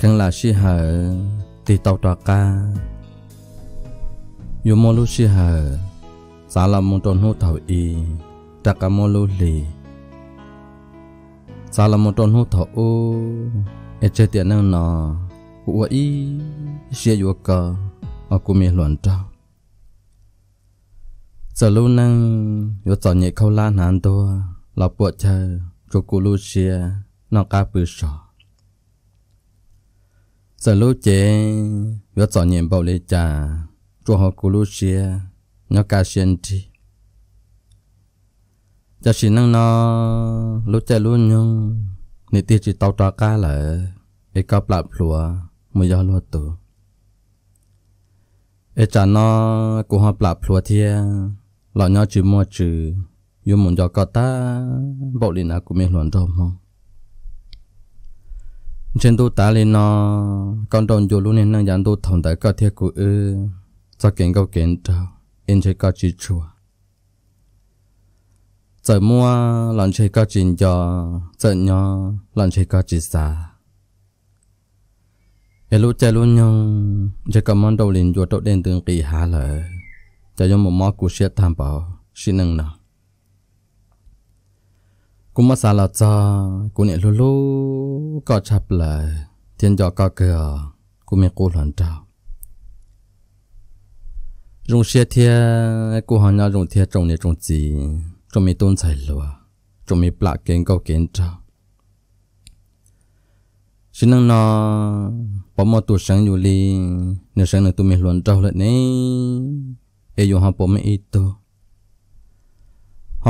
Càng là si hờ thì tàu trò ca Yêu mô lu si hờ Xá là môn tròn hô thảo y Trà ca mô lu lì Xá là môn tròn hô thảo ô Ê e chê tiện năng nọ Hùa y Xê yô cờ Ở cú mê luận trao Giờ lưu năng Yô tỏ nhẹ khâu lan hàn đô Lọc bộ chờ cho cú lu xê Nó ca bư sọ giờ lúc chế vừa tỏ nhiệm bảo lê trà chùa họ cú lúc xia nhớ ca xuyên chi chả xí năng nó lúc chế lúc nhung nị tiết chỉ tàu trà ca lại ấy cặp lạp lúa mới do lúa tụ ấy chả nó cú họ lạp lúa thia lọ nhau chữ mua chữ dù muốn gió có ta bảo lì nà cũng mê luận đâu mong trên tôi ta lên nó con tròn dù luôn nên năng dán tôi thòng tại các thiết của ư cho kiến câu kiến trâu in chơi các chỉ chùa giờ mua lần chơi các chỉ giò giờ nhỏ lần chơi các chỉ xa cái lúc chơi luôn nhung chơi cầm món đầu liền chùa trộn đen tương kỳ hà lợi chơi cho một món của xe tham bảo xin năng nào cũng mà xa là cho cũng nè lú lú có chập là thiên cho có cửa cũng mẹ cô lần trào dùng xe thia cô họ nhau dùng thia trồng này trồng gì trồng mi tôn xài lúa trồng mi bạc kiến câu kiến trào xin năng nó bỏ mò tuổi sáng dù li nè sáng nè tu mì luận trào lại nè ai dùng họ bỏ mẹ ít tu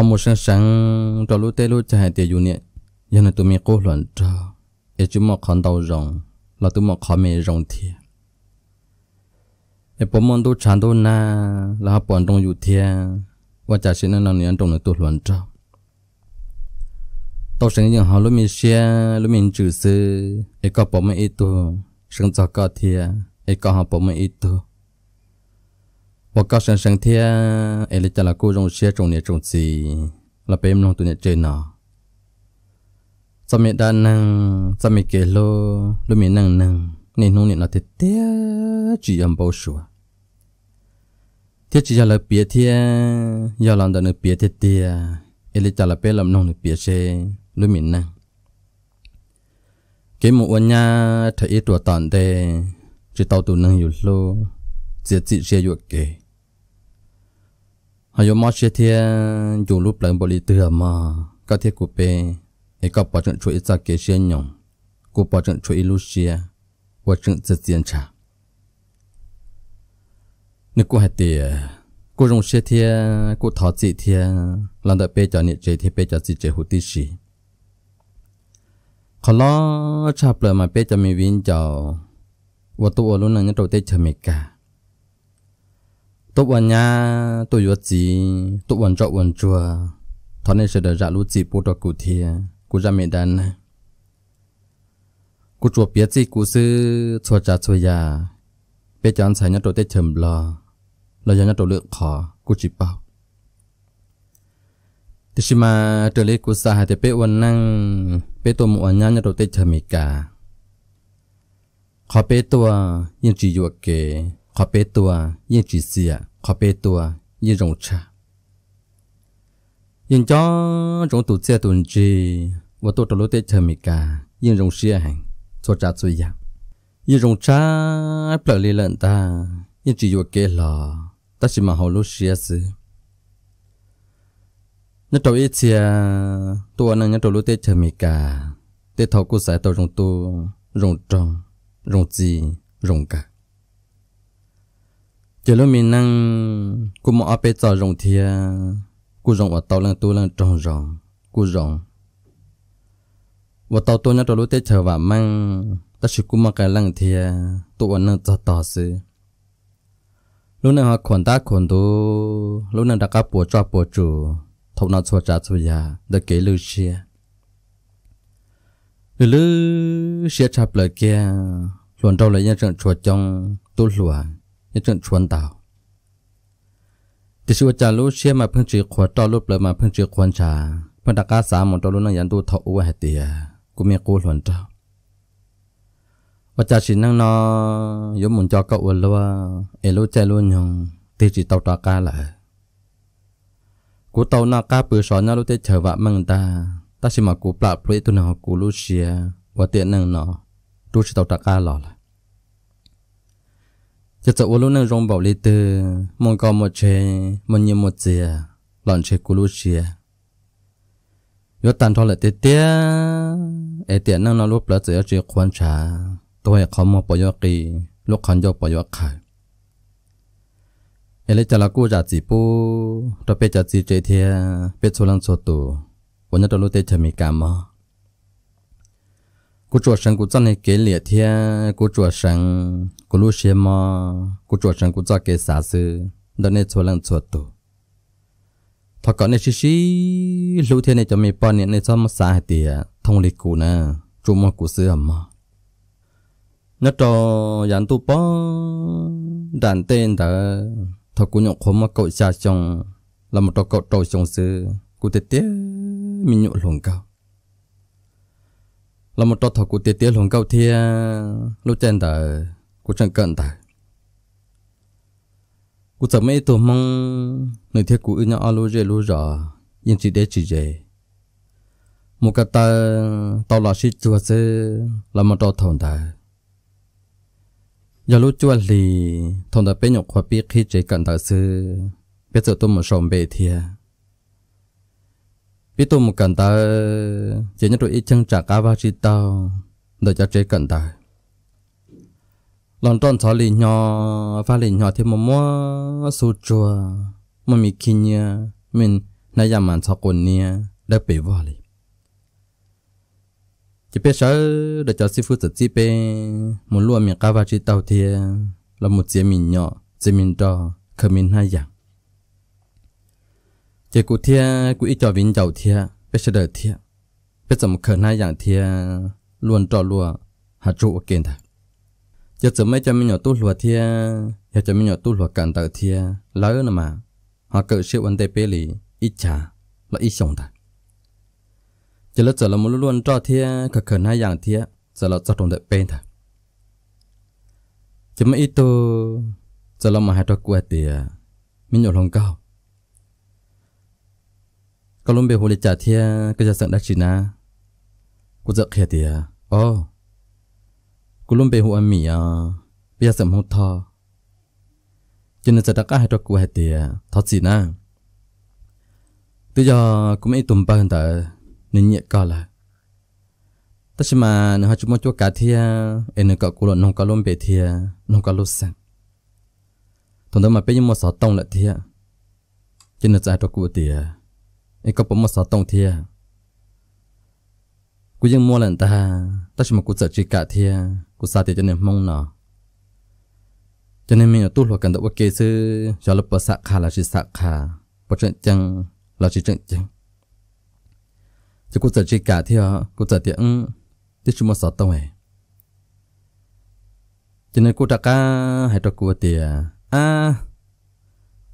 พามุชันสังตัวลุเตลุจะห้เตยอยู่เนี่ยยันตุมีกุหลาบจ้าเอจุมอขันดาวรองล้วตุมอคอนเรองเทียเอปมันตัวฉันตัุนาแล้าปอนตรงอยู่เทียว่าจะเช่นนั้นนี่ตรงนในตัวหลอนจ้าตัวฉันยังหาลุมีเชียลุมีจืดอซื้อเอก็ปมันอีตัวฉันจักก็เทียเอก็หาปมันอีตัว và các sản sản thia ấy là là cô rong xe trong nhà trong gì là bên lòng tụi trên nó cho mình đa năng cho mình kể lô lô mình năng năng nên nó nên là thế chỉ âm bao số thế chỉ là bia thia giờ làm được bia thế thia ấy là là bên lòng nông bia xe lô mình năng cái một anh nhà thấy tuổi tàn đề chỉ tao tụi năng hiểu lô chỉ chỉ xe yêu kể หายมอเชเทียนอยู่รูปหลังบริเตือมาก็เทียกูเปไอ้ก็ปอจังช่วยจากเกเชียนยงกูปอจังช่วยลูเชียว่าจึงจะเจียนชานึกกูให้เตียกูรงเชียเทียกูถอดจีเทียหลังเดเปจอเนี่ยเจเที่เปจอจีเจหุติชีขอล้อชาเปลือมาเปจะมีวินเจ้าวัตุอลุนันะโตเตชเมกาตกวันนี้ตัวยจีตุกวันจ้วันจัวตอนนี้เสด็จรู้จีปูตกุเทียกูจะไม่ดันกูจวบเปียจีกูซื้อชัวจ่าชัวยาเปียจอนใส่ยาตัวเตชมรอเรายังยาตัวเลือกขอกูจีเป่าที่ชิมาเจอเลกกูสาหัสเปวันนั่งเปตัวมัวนี้ยาตัวเตจชมิกาขอเปตัวยังจีอยู่เก ขอเปตัวยังจีเสีย khó bê tùa như rộng trà nhưng cho rộng tù xe tuần trì và tôi trò tết chờ mì cả nhưng rộng xe hành cho trà suy dạng nhưng rộng trà áp lợi lì lợn ta nhưng chỉ dùa kê lò ta chỉ mà hồ lúc xe xứ nhất ý ít xe tôi nâng nhất trò lúc tết chờ mì cả tết thọ cô sẽ tôi rộng tu rộng tròn rộng gì rộng cả chỉ lúc mình năng cô mò bé cho rộng thì cô rộng và tàu lăng tu lăng tròn rồng cô rộng và tàu tôi nhớ tôi lúc tết chờ và mang ta chỉ cô mò cái lăng thì tôi vẫn năng cho tàu sự lúc này họ còn ta còn tu lúc này đã có bùa cho bùa chủ thâu nào cho trả cho nhà được kể lưu chia lưu lưu chia chập lời kia luận đâu lại nhân trận chuột trong tu lùa như chuẩn tàu thì sự trả lũ xe mà phương chỉ khóa cho lúc lời mà phương chỉ khóa trả phương đặc cá xã một cho lúc nó nhận tu thọ u hệ tiề cũng miệng cố luận trao và cha xin năng nó giống muốn cho cậu luôn ê lũ chạy luôn nhung thì chỉ tàu trả cá lại cú tàu nó cá bự sọ nó lúc tết chờ vạ măng ta ta xin mà cú plạ tu nào cú lũ xe và tiện năng cá lọ จะจะว่าลูนั่งรงบอกเลยเตอมองกอมดเชมันยังหมดเจียหล่อนเชกุลูเชียยตันทอเลเตเตียเอเตียนั่งนอนรูปแล้วเจียเจียควันชาตัวเกขามาปอยกีลูกขันยปอยกขายเอเลจาลักูจัดจีปูตัวเปจัดจีเจเทียเปจสุลังโซตูวันนี้ตัวลู้เตะมีกามอ cô chuột sáng cô cho này kế liệt thiên cô chuột sáng cô lu xe mà cô chuột sáng cô cho kế xả sư đó này chuột lăng chuột tù thọ cọ này xí xí lu thiên này cho mình bao nhiêu này cho mà xả tiệt thông lịch cụ nè chú mà cụ sư mà nó cho dàn tu bó đàn tên đó thọ cụ nhậu khóm mà cậu xa chồng là một trò cậu trâu chồng sư cụ tết tết mình nhậu luồng cao là một trò thọ của tiệt tiệt lồng câu thia lúc trên đời của chân cận đời cụ sợ mấy tổ mong người thiết cụ nhau alo dễ lu rõ yên chỉ để chỉ dễ một cái ta tao là sĩ chùa sẽ là một trò thọ đời giờ lúc chùa lì thọ đời bên nhục khoa biết khi chế cận đời sư biết giờ tôi một sòng bề thia biết tôi một cần ta chỉ nhất tôi ít chân trả cá vào chỉ tao đợi cho chế cần ta lần tròn xóa lì nhỏ pha lì nhỏ thì một mua số chùa mà mình kinh nha mình nay giờ mình sao còn nha đã bị vò lì chỉ biết sợ để cho sư phụ tự chỉ bê một luôn miệng cá vào chỉ tao thì là một chế mình nhỏ chế mình to khởi mình hai dạng chỉ cụ thia cụ ít cho vinh giàu thia biết sẽ đợi thia biết tầm khởi nay dạng thia luôn trò lùa hạt trụ kiện thật giờ sớm mấy cho mình nhỏ tu lùa thia giờ cho mình nhỏ tu lùa cản tờ thia lỡ nữa mà họ cự siêu vấn đề bể lì ít trà là ít sống thật giờ lỡ giờ là muốn luôn trò thia khởi khởi nay dạng thia giờ là cho trong đợi bê thật giờ mấy ít tu giờ là mà hạt trụ quẹt thì mình nhỏ lòng cao กลุ่มเบลฮูเลจัดเทียก็จะสังดัชินะกูจะเขียเดียโอ้กลุ่มเบลฮูอันมีอ่ะเบียสมุทอจนจะตะก้ให้ตัวกูเหตียทัดสินะตัวยากูไม่ตุ่มปังแต่นิ่งเงียก็ละแต่ชิมาเนื้อหาชุมชนกาเทียเอ็นก็กลัวน้องกลุ่มเบเทียน้องกลุ่มสังตอนนั้นมาเป็นยมสอตองละเทียจนจะให้ตัวกูเตียไอ้ก็ผมมาสอตรงเทีย กูยังมัวหลันตาตั้งแต่กูเจอจิกะเทีย กูสาธิตจะเนี่ยมองหนอจะเนี่ยมีตู้หัวกันแต่ว่าเกซือจะลบภาษาัขาลาชิสักขาปัจังจังลาชิจังจังจะกูเจอจิกะเทีย กูเจอเทียงที่ชุมสอตรงเอจะเนี่ยกูตะกาให้ตะกูเตียอ่า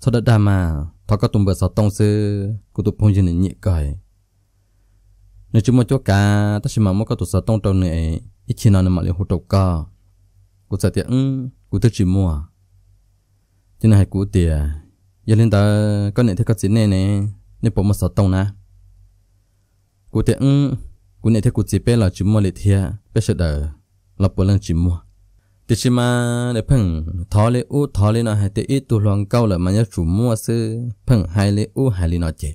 สดดามา thọ có tụng bờ sáu tông sư cụ tụ phong dân nhị cởi nếu chúng một chỗ cả ta nhiên mà mỗi có tụ sáu tông trâu này ít khi nào mà liệu hỗ trợ cả cụ sợ tiện cụ thức chỉ mua cho nên cụ tiền giờ lên ta có nên thấy các gì này này nên bỏ một sáu tông nè cụ tiện cụ này thấy cụ chỉ biết là chỉ mua liệt thiệt biết sợ đỡ là bỏ lên chỉ mua thì chỉ mà để phẳng thò lên u thò lên nó hay thì ít tu loang câu là mà nhớ chủ mua sư phẳng hay lên u hay lên nó chết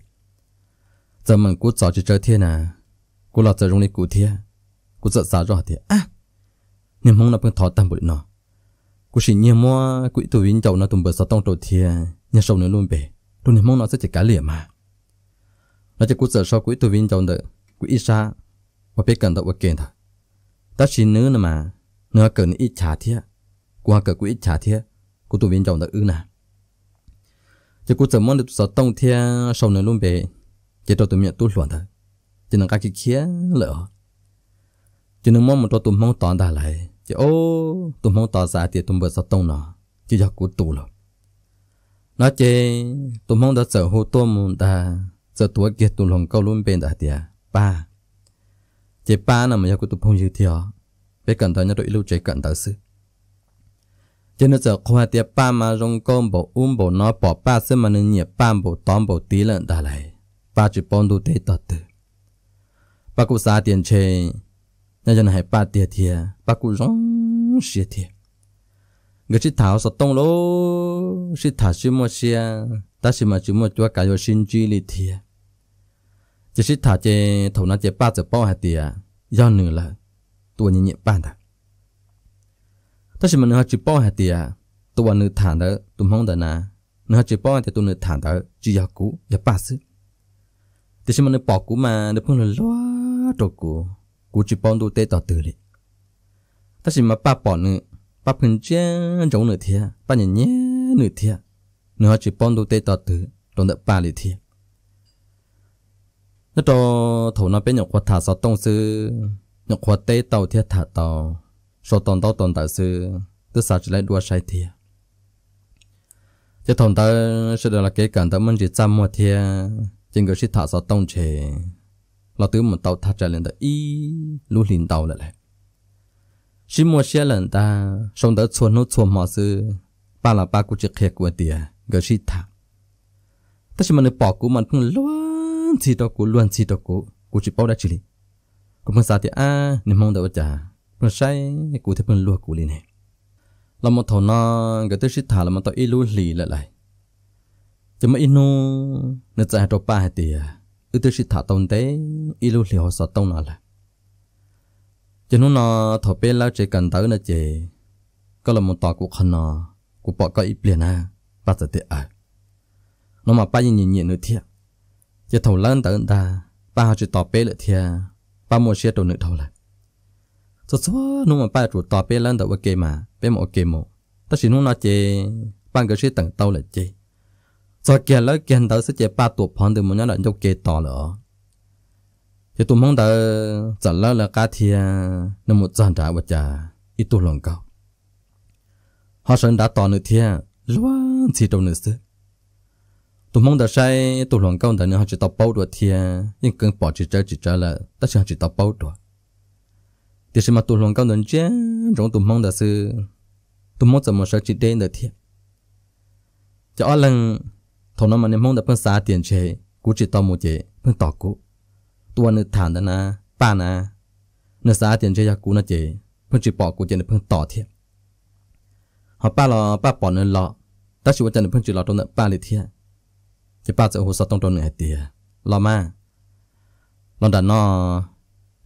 giờ mình cú sợ chỉ chơi thiên à cú lo chơi rung lên cú thiên cú sợ sợ rồi thì à nên mong nó phẳng thò tạm bụi nó cú chỉ nhớ mua quỹ tu viên chậu nó tụm bờ sợ tông trầu thiên nhớ sâu nữa luôn bể luôn nên mong nó sẽ chỉ cá liệm mà nó chỉ cú sợ sau quỹ tu viên chậu nữa quỹ sa và biết cần đâu vật kiện thôi ta chỉ nữa mà เงาเกินอิจฉาเทียกูหาเกิดกูอิจฉาเทียกูตัววินจอมตะอื้อนะจะกูจะมองดูสอดต้องเทียชาวเนื้อลุ่มเบจะตัวตัวเมียตู้หลวนเถอะจะนังกาขี้เคี้ยเหรอจะนังมองมันตัวตุ่มมองตอนได้ไรจะโอ้ตุ่มมองตอนสาเตียตุ่มเบิดสอดต้องเนาะจะอยากกูตูหรอ nó chê tôi mong đã sợ hồ tôi muốn ta sợ tuổi kia tôi lòng câu luôn bên đã tiệt ba chê ba nằm mà giờ tôi không chịu thiệt 백간다냐 로 일로 제간다스 제네서 코하티에 빠마 롱콤보 움보 너보 빠스마는 예 빰보 덤보 딜런 달라이 빠지 본도 데이터트 빠꾸 사디엔 체 nhà hải ba tiệt thiệt ba cụ rong xe thiệt người chỉ thảo sợ tông lô chỉ thảo chỉ mua xia ta chỉ mà chỉ mua chúa cả rồi xin chi li thiệt chỉ chỉ thảo chỉ thầu nó chỉ ba chỉ bao hạt tiệp, do nửa là ตัวนี้เนี่ยป้าดถ้าฉันมันเขาจีป้อหัดเดียตัวนึกฐานเด้อตุ้มห้องเด้อนะนึกเขาจีป้อแต่ตัวนึกฐานเด้อจีอยากกูอยากป้าซื้อแต่ฉันมันนึกปอกกูมานึกพุ่งเลยล้อตัวกูกูจีป้อดูเตะต่อตื่นเลยถ้าฉันมาป้าปอนึกป้าพึ่งเจ้าจงนึกเทียป้าเนี่ยเนี่ยนึกเทียนึกเขาจีป้อดูเตะต่อตื่นตรงเด้อป้าเลยเทีย那到头那边有我塔啥东西？nhọc hoa tế tàu thiết thả tàu số tồn tàu tồn tàu sư tức sao chỉ lại đua sai thiệt chứ thằng tàu sẽ được là cái cảnh ta mình chỉ chăm một thiệt trên cái thả sao tông chè là tứ một tàu thả trở lên ta y lũ liền tàu lại lại chỉ một xe lần ta xong ta chuồn nó chuồn mà sư ba là ba cũng chỉ khẹt của tiệt cái gì thả ta mà mình bỏ của mình không luôn chỉ đó của luôn chỉ đó của của chỉ bao đã chỉ cũng phân xa thì a à, nên mong đợi cha, phân sai, cụ thể phân lúa cụ liền này làm một thầu nó cái tới sĩ thả làm một tàu ilu lì lại lại chỉ mà inu nên trả cho ba hết thì ư tới sĩ thả tông tế ilu lì họ sợ tông nó là chỉ nó nó thầu bé lao chỉ cần tới nó chỉ có là một tàu cụ khăn nó cụ bỏ cái ít liền à ba giờ thì à nó mà ba nhìn nhìn nữa thiệt à. chỉ thầu lớn tới ta ba họ chỉ tàu bé lại thiệt à ba một xe đồ nữ thâu là số số nó mà ba chủ tòa bên lên đầu ok mà bên một ok một ta chỉ nó nói chê ban cái xe tầng tàu là chê rồi kia lấy kia tàu sẽ chê ba tuổi phong từ một nhóm là cho kê tòa lỡ thì tụi mong tàu giờ lỡ là cá thia nó một giàn trả vật trả ít tụi lòng cao họ sơn đã tòa nữa thia luôn chỉ đầu nữa xưa tụi mong đã sai tụi lòng công đã nên họ chỉ tập bao đồ thì nhưng cần bỏ chỉ chơi chỉ chơi là tất nhiên chỉ tập bao đồ Thế mà tụi lòng công đến chứ trong tụi mong đã sư tụi mong 怎么说只 đến được thì cho ở lần thằng nó mà nên mong đã phân xa tiền chế cú chỉ tập một chế phân tọt cú tụi anh thản đó na ba na nó xa tiền chế cho cú nó chế phân chỉ bỏ cú chế để phân tọt thì họ ba lo, ba bỏ nên lo, ta chỉ quan trọng là phân chỉ lo trong đó ba lít thiệt จะปาจะโอ้โหสตงตัวเหนือเตียลอมาลอดันนอ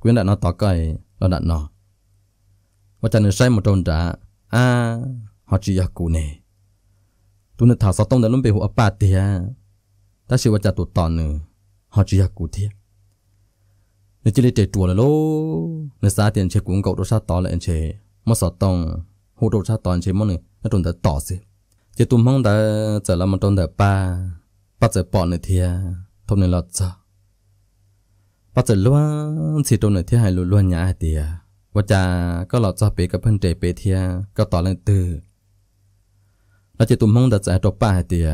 กุ้งดันนอต่อก่อยลอดันนอว่าจะเนื้อใช้มาโดนจ้าอ่าฮอจียากูเน่ตัวเนื้อถ้าสตงเดินลุ่มไปหัวอัปาเตียถ้าเชื่อว่าจะตัวต่อเนื้อฮอจียากูเทียเนื้อจิเรจตัวละโลเนื้อสาเตียนเชกุ้งเกาตัวชาติต่อละเอ็นเมาสตงหัวตัชาติต่อเอ็นเมันเนื้อแล้วโดนแต่ต่อสิจะตุ้มห้องแต่จะละมันโดนแต่ปาปัจจัยปอดเนื้อเทียทบเนื้อหลอดจ้าปัจจัยล้วนสีตรงเนื้อเทียหายล้วนหยาเตีย ว่าจะก็หลอดจ้าเปกับเพื่อนเตะเปเทีย ก็ต่อเรื่องตื้อเราจะตุ้มห้องดัดใจตบป้าเตีย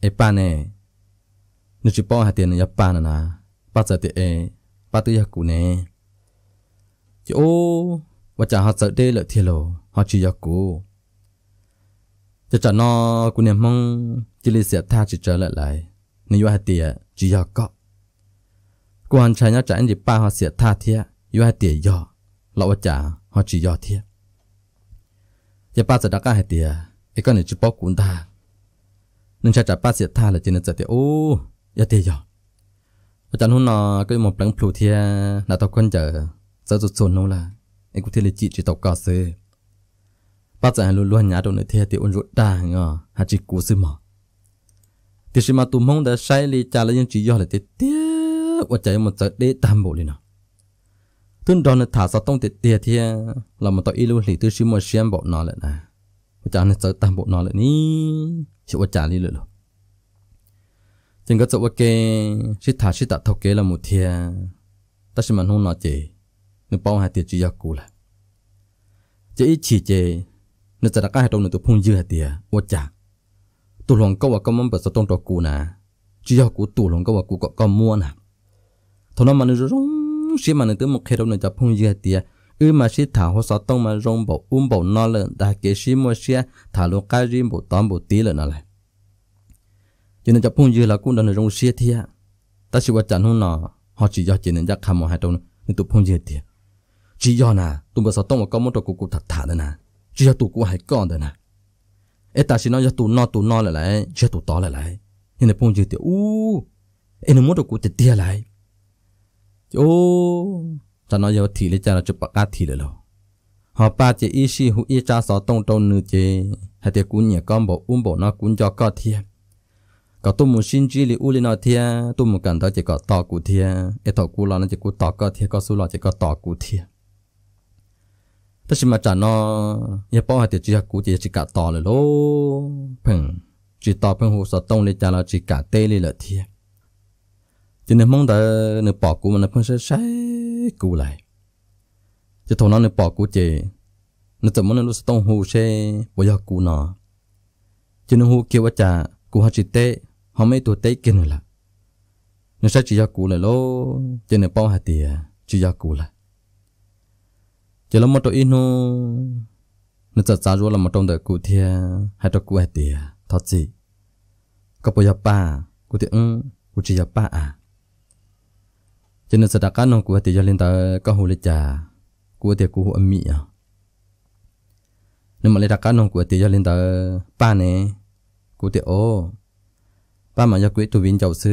ไอป้าเน่เนื้อจีป้อเตียเนี่ยับป้านะนะปัจจัเตะเอปัตุยากกูเน่จะโอว่าจะหัดเสด็จเลอดเทียวหัดจียากูจะจะนอกูเนี่ยมองจิลิเสียท่าจิเจอละไหลในยุหเตียจิยอก็กวนชายนักจันจิป้าเขาเสียท่าเทียยุหเตียยอเราว่าจ่าเขาจิยอเทียจะป้าจะดักก้าเตียไอ้ก็เนี่ยจิปอกุนตานึ่งชาจับป้าเสียท่าละจินจะเตียโอ้ยเตียยออาจารย์หุ่นนอก็มองแปลงพลูเทียนาตะคนเจอจะจุดส่วนนู้นละไอ้กูเทียเลยจิจิตกกาเซอ bắt giờ luôn luôn nhá đồ nữa thì thì ôn rồi ta ngờ hà chỉ cố xí mà thì xí mà tụi mong đã sai li trả lời những chỉ do là thế tiếc và chạy một trận để tam bộ liền nào tuần đó nó thả sao tông tiệt tiệt thì là một tội ilu lì tôi xí mà xem bộ nó lại nè và trả nó giờ tam bộ nó lại ní chịu và trả li luôn chừng có chỗ ok xí thả xí tạ thọc kế là một thiệt ta xí mà không nói chị nó bao hai tiệt chỉ do cũ là chỉ chỉ chị nên sẽ đặt cái hệ thống nó tụ phun dưa tiề ô chả tụi lòng câu và câu mắm bớt sao trong trò cũ nà, chỉ do cũ tụi lòng câu và cũ có có mua nè thôi nó mà nó rong xí mà nó tụ một hệ thống nó chả phun dưa tiề ư mà xí thả hoa sao tông mà rong bộ um bộ nó lên đã kế xí mua xí thả luôn cái riêng bộ tóm bộ tí lên nó lại cho nên chả phun dưa là cũng đang nó rong xí thiệt ta chỉ vật chẳng hôm nọ họ chỉ do chỉ nên chắc khăm một hệ thống nó tụ phun dưa tiề chỉ do nè tụ bớt sao tông mà có mắm trò cũ cũ thật thả nữa nà chỉ cho tụ của hai con đó nè ê ta chỉ nói cho tụ no tụ no lại lại cho tụ to lại lại nhưng này phong chỉ tiểu u ê nó muốn được của tiệt lại ô ta nói giờ thì lấy cho nó chụp bạc thì thì rồi họ ba chỉ ý si hữu ý cha sáu tông tông nữ chế hay tiệt cún nhà con bộ um bộ nó cún cho con thiệt cả tôi muốn xin chỉ li u li nó thiệt tôi muốn cần đó chỉ có tọ cụ thiệt ê tọ cụ lo nó chỉ cụ tọ con thiệt có số lo chỉ có tọ cụ thiệt ta chỉ mà trả nó nhà bao hạt chỉ học cũ chỉ chỉ cả to là lô phẳng chỉ to phẳng hồ sơ tông lên trả là chỉ cả tê lên là thiệt chỉ nên mong đợi nửa bỏ cũ mà nó phẳng sẽ sai cũ lại chỉ thầu nó nửa bỏ cũ chỉ nó tụi mong nó sơ tông hồ sẽ bây giờ cũ nó chỉ nên hồ kêu kêu ว่า trả cũ học chỉ tê họ mới tuổi tê kia nữa là nó sẽ chỉ học cũ là lô chỉ nên bao hạt tiền chỉ học cũ lại chỉ là một đôi inu nó chặt chá rồi là một trong đời cụ thiệt hay đôi cụ hệ tia thật gì có bây giờ ba cụ thiệt ưng cụ chỉ giờ ba à cho nên sạc nó cụ hệ tia lên tới có hồ lịch trà cụ thia cụ hồ mỹ à nếu mà lên đặt nó cụ hệ tia lên tới ba nè cụ thiệt ô ba mà giờ quý tu viện chầu sư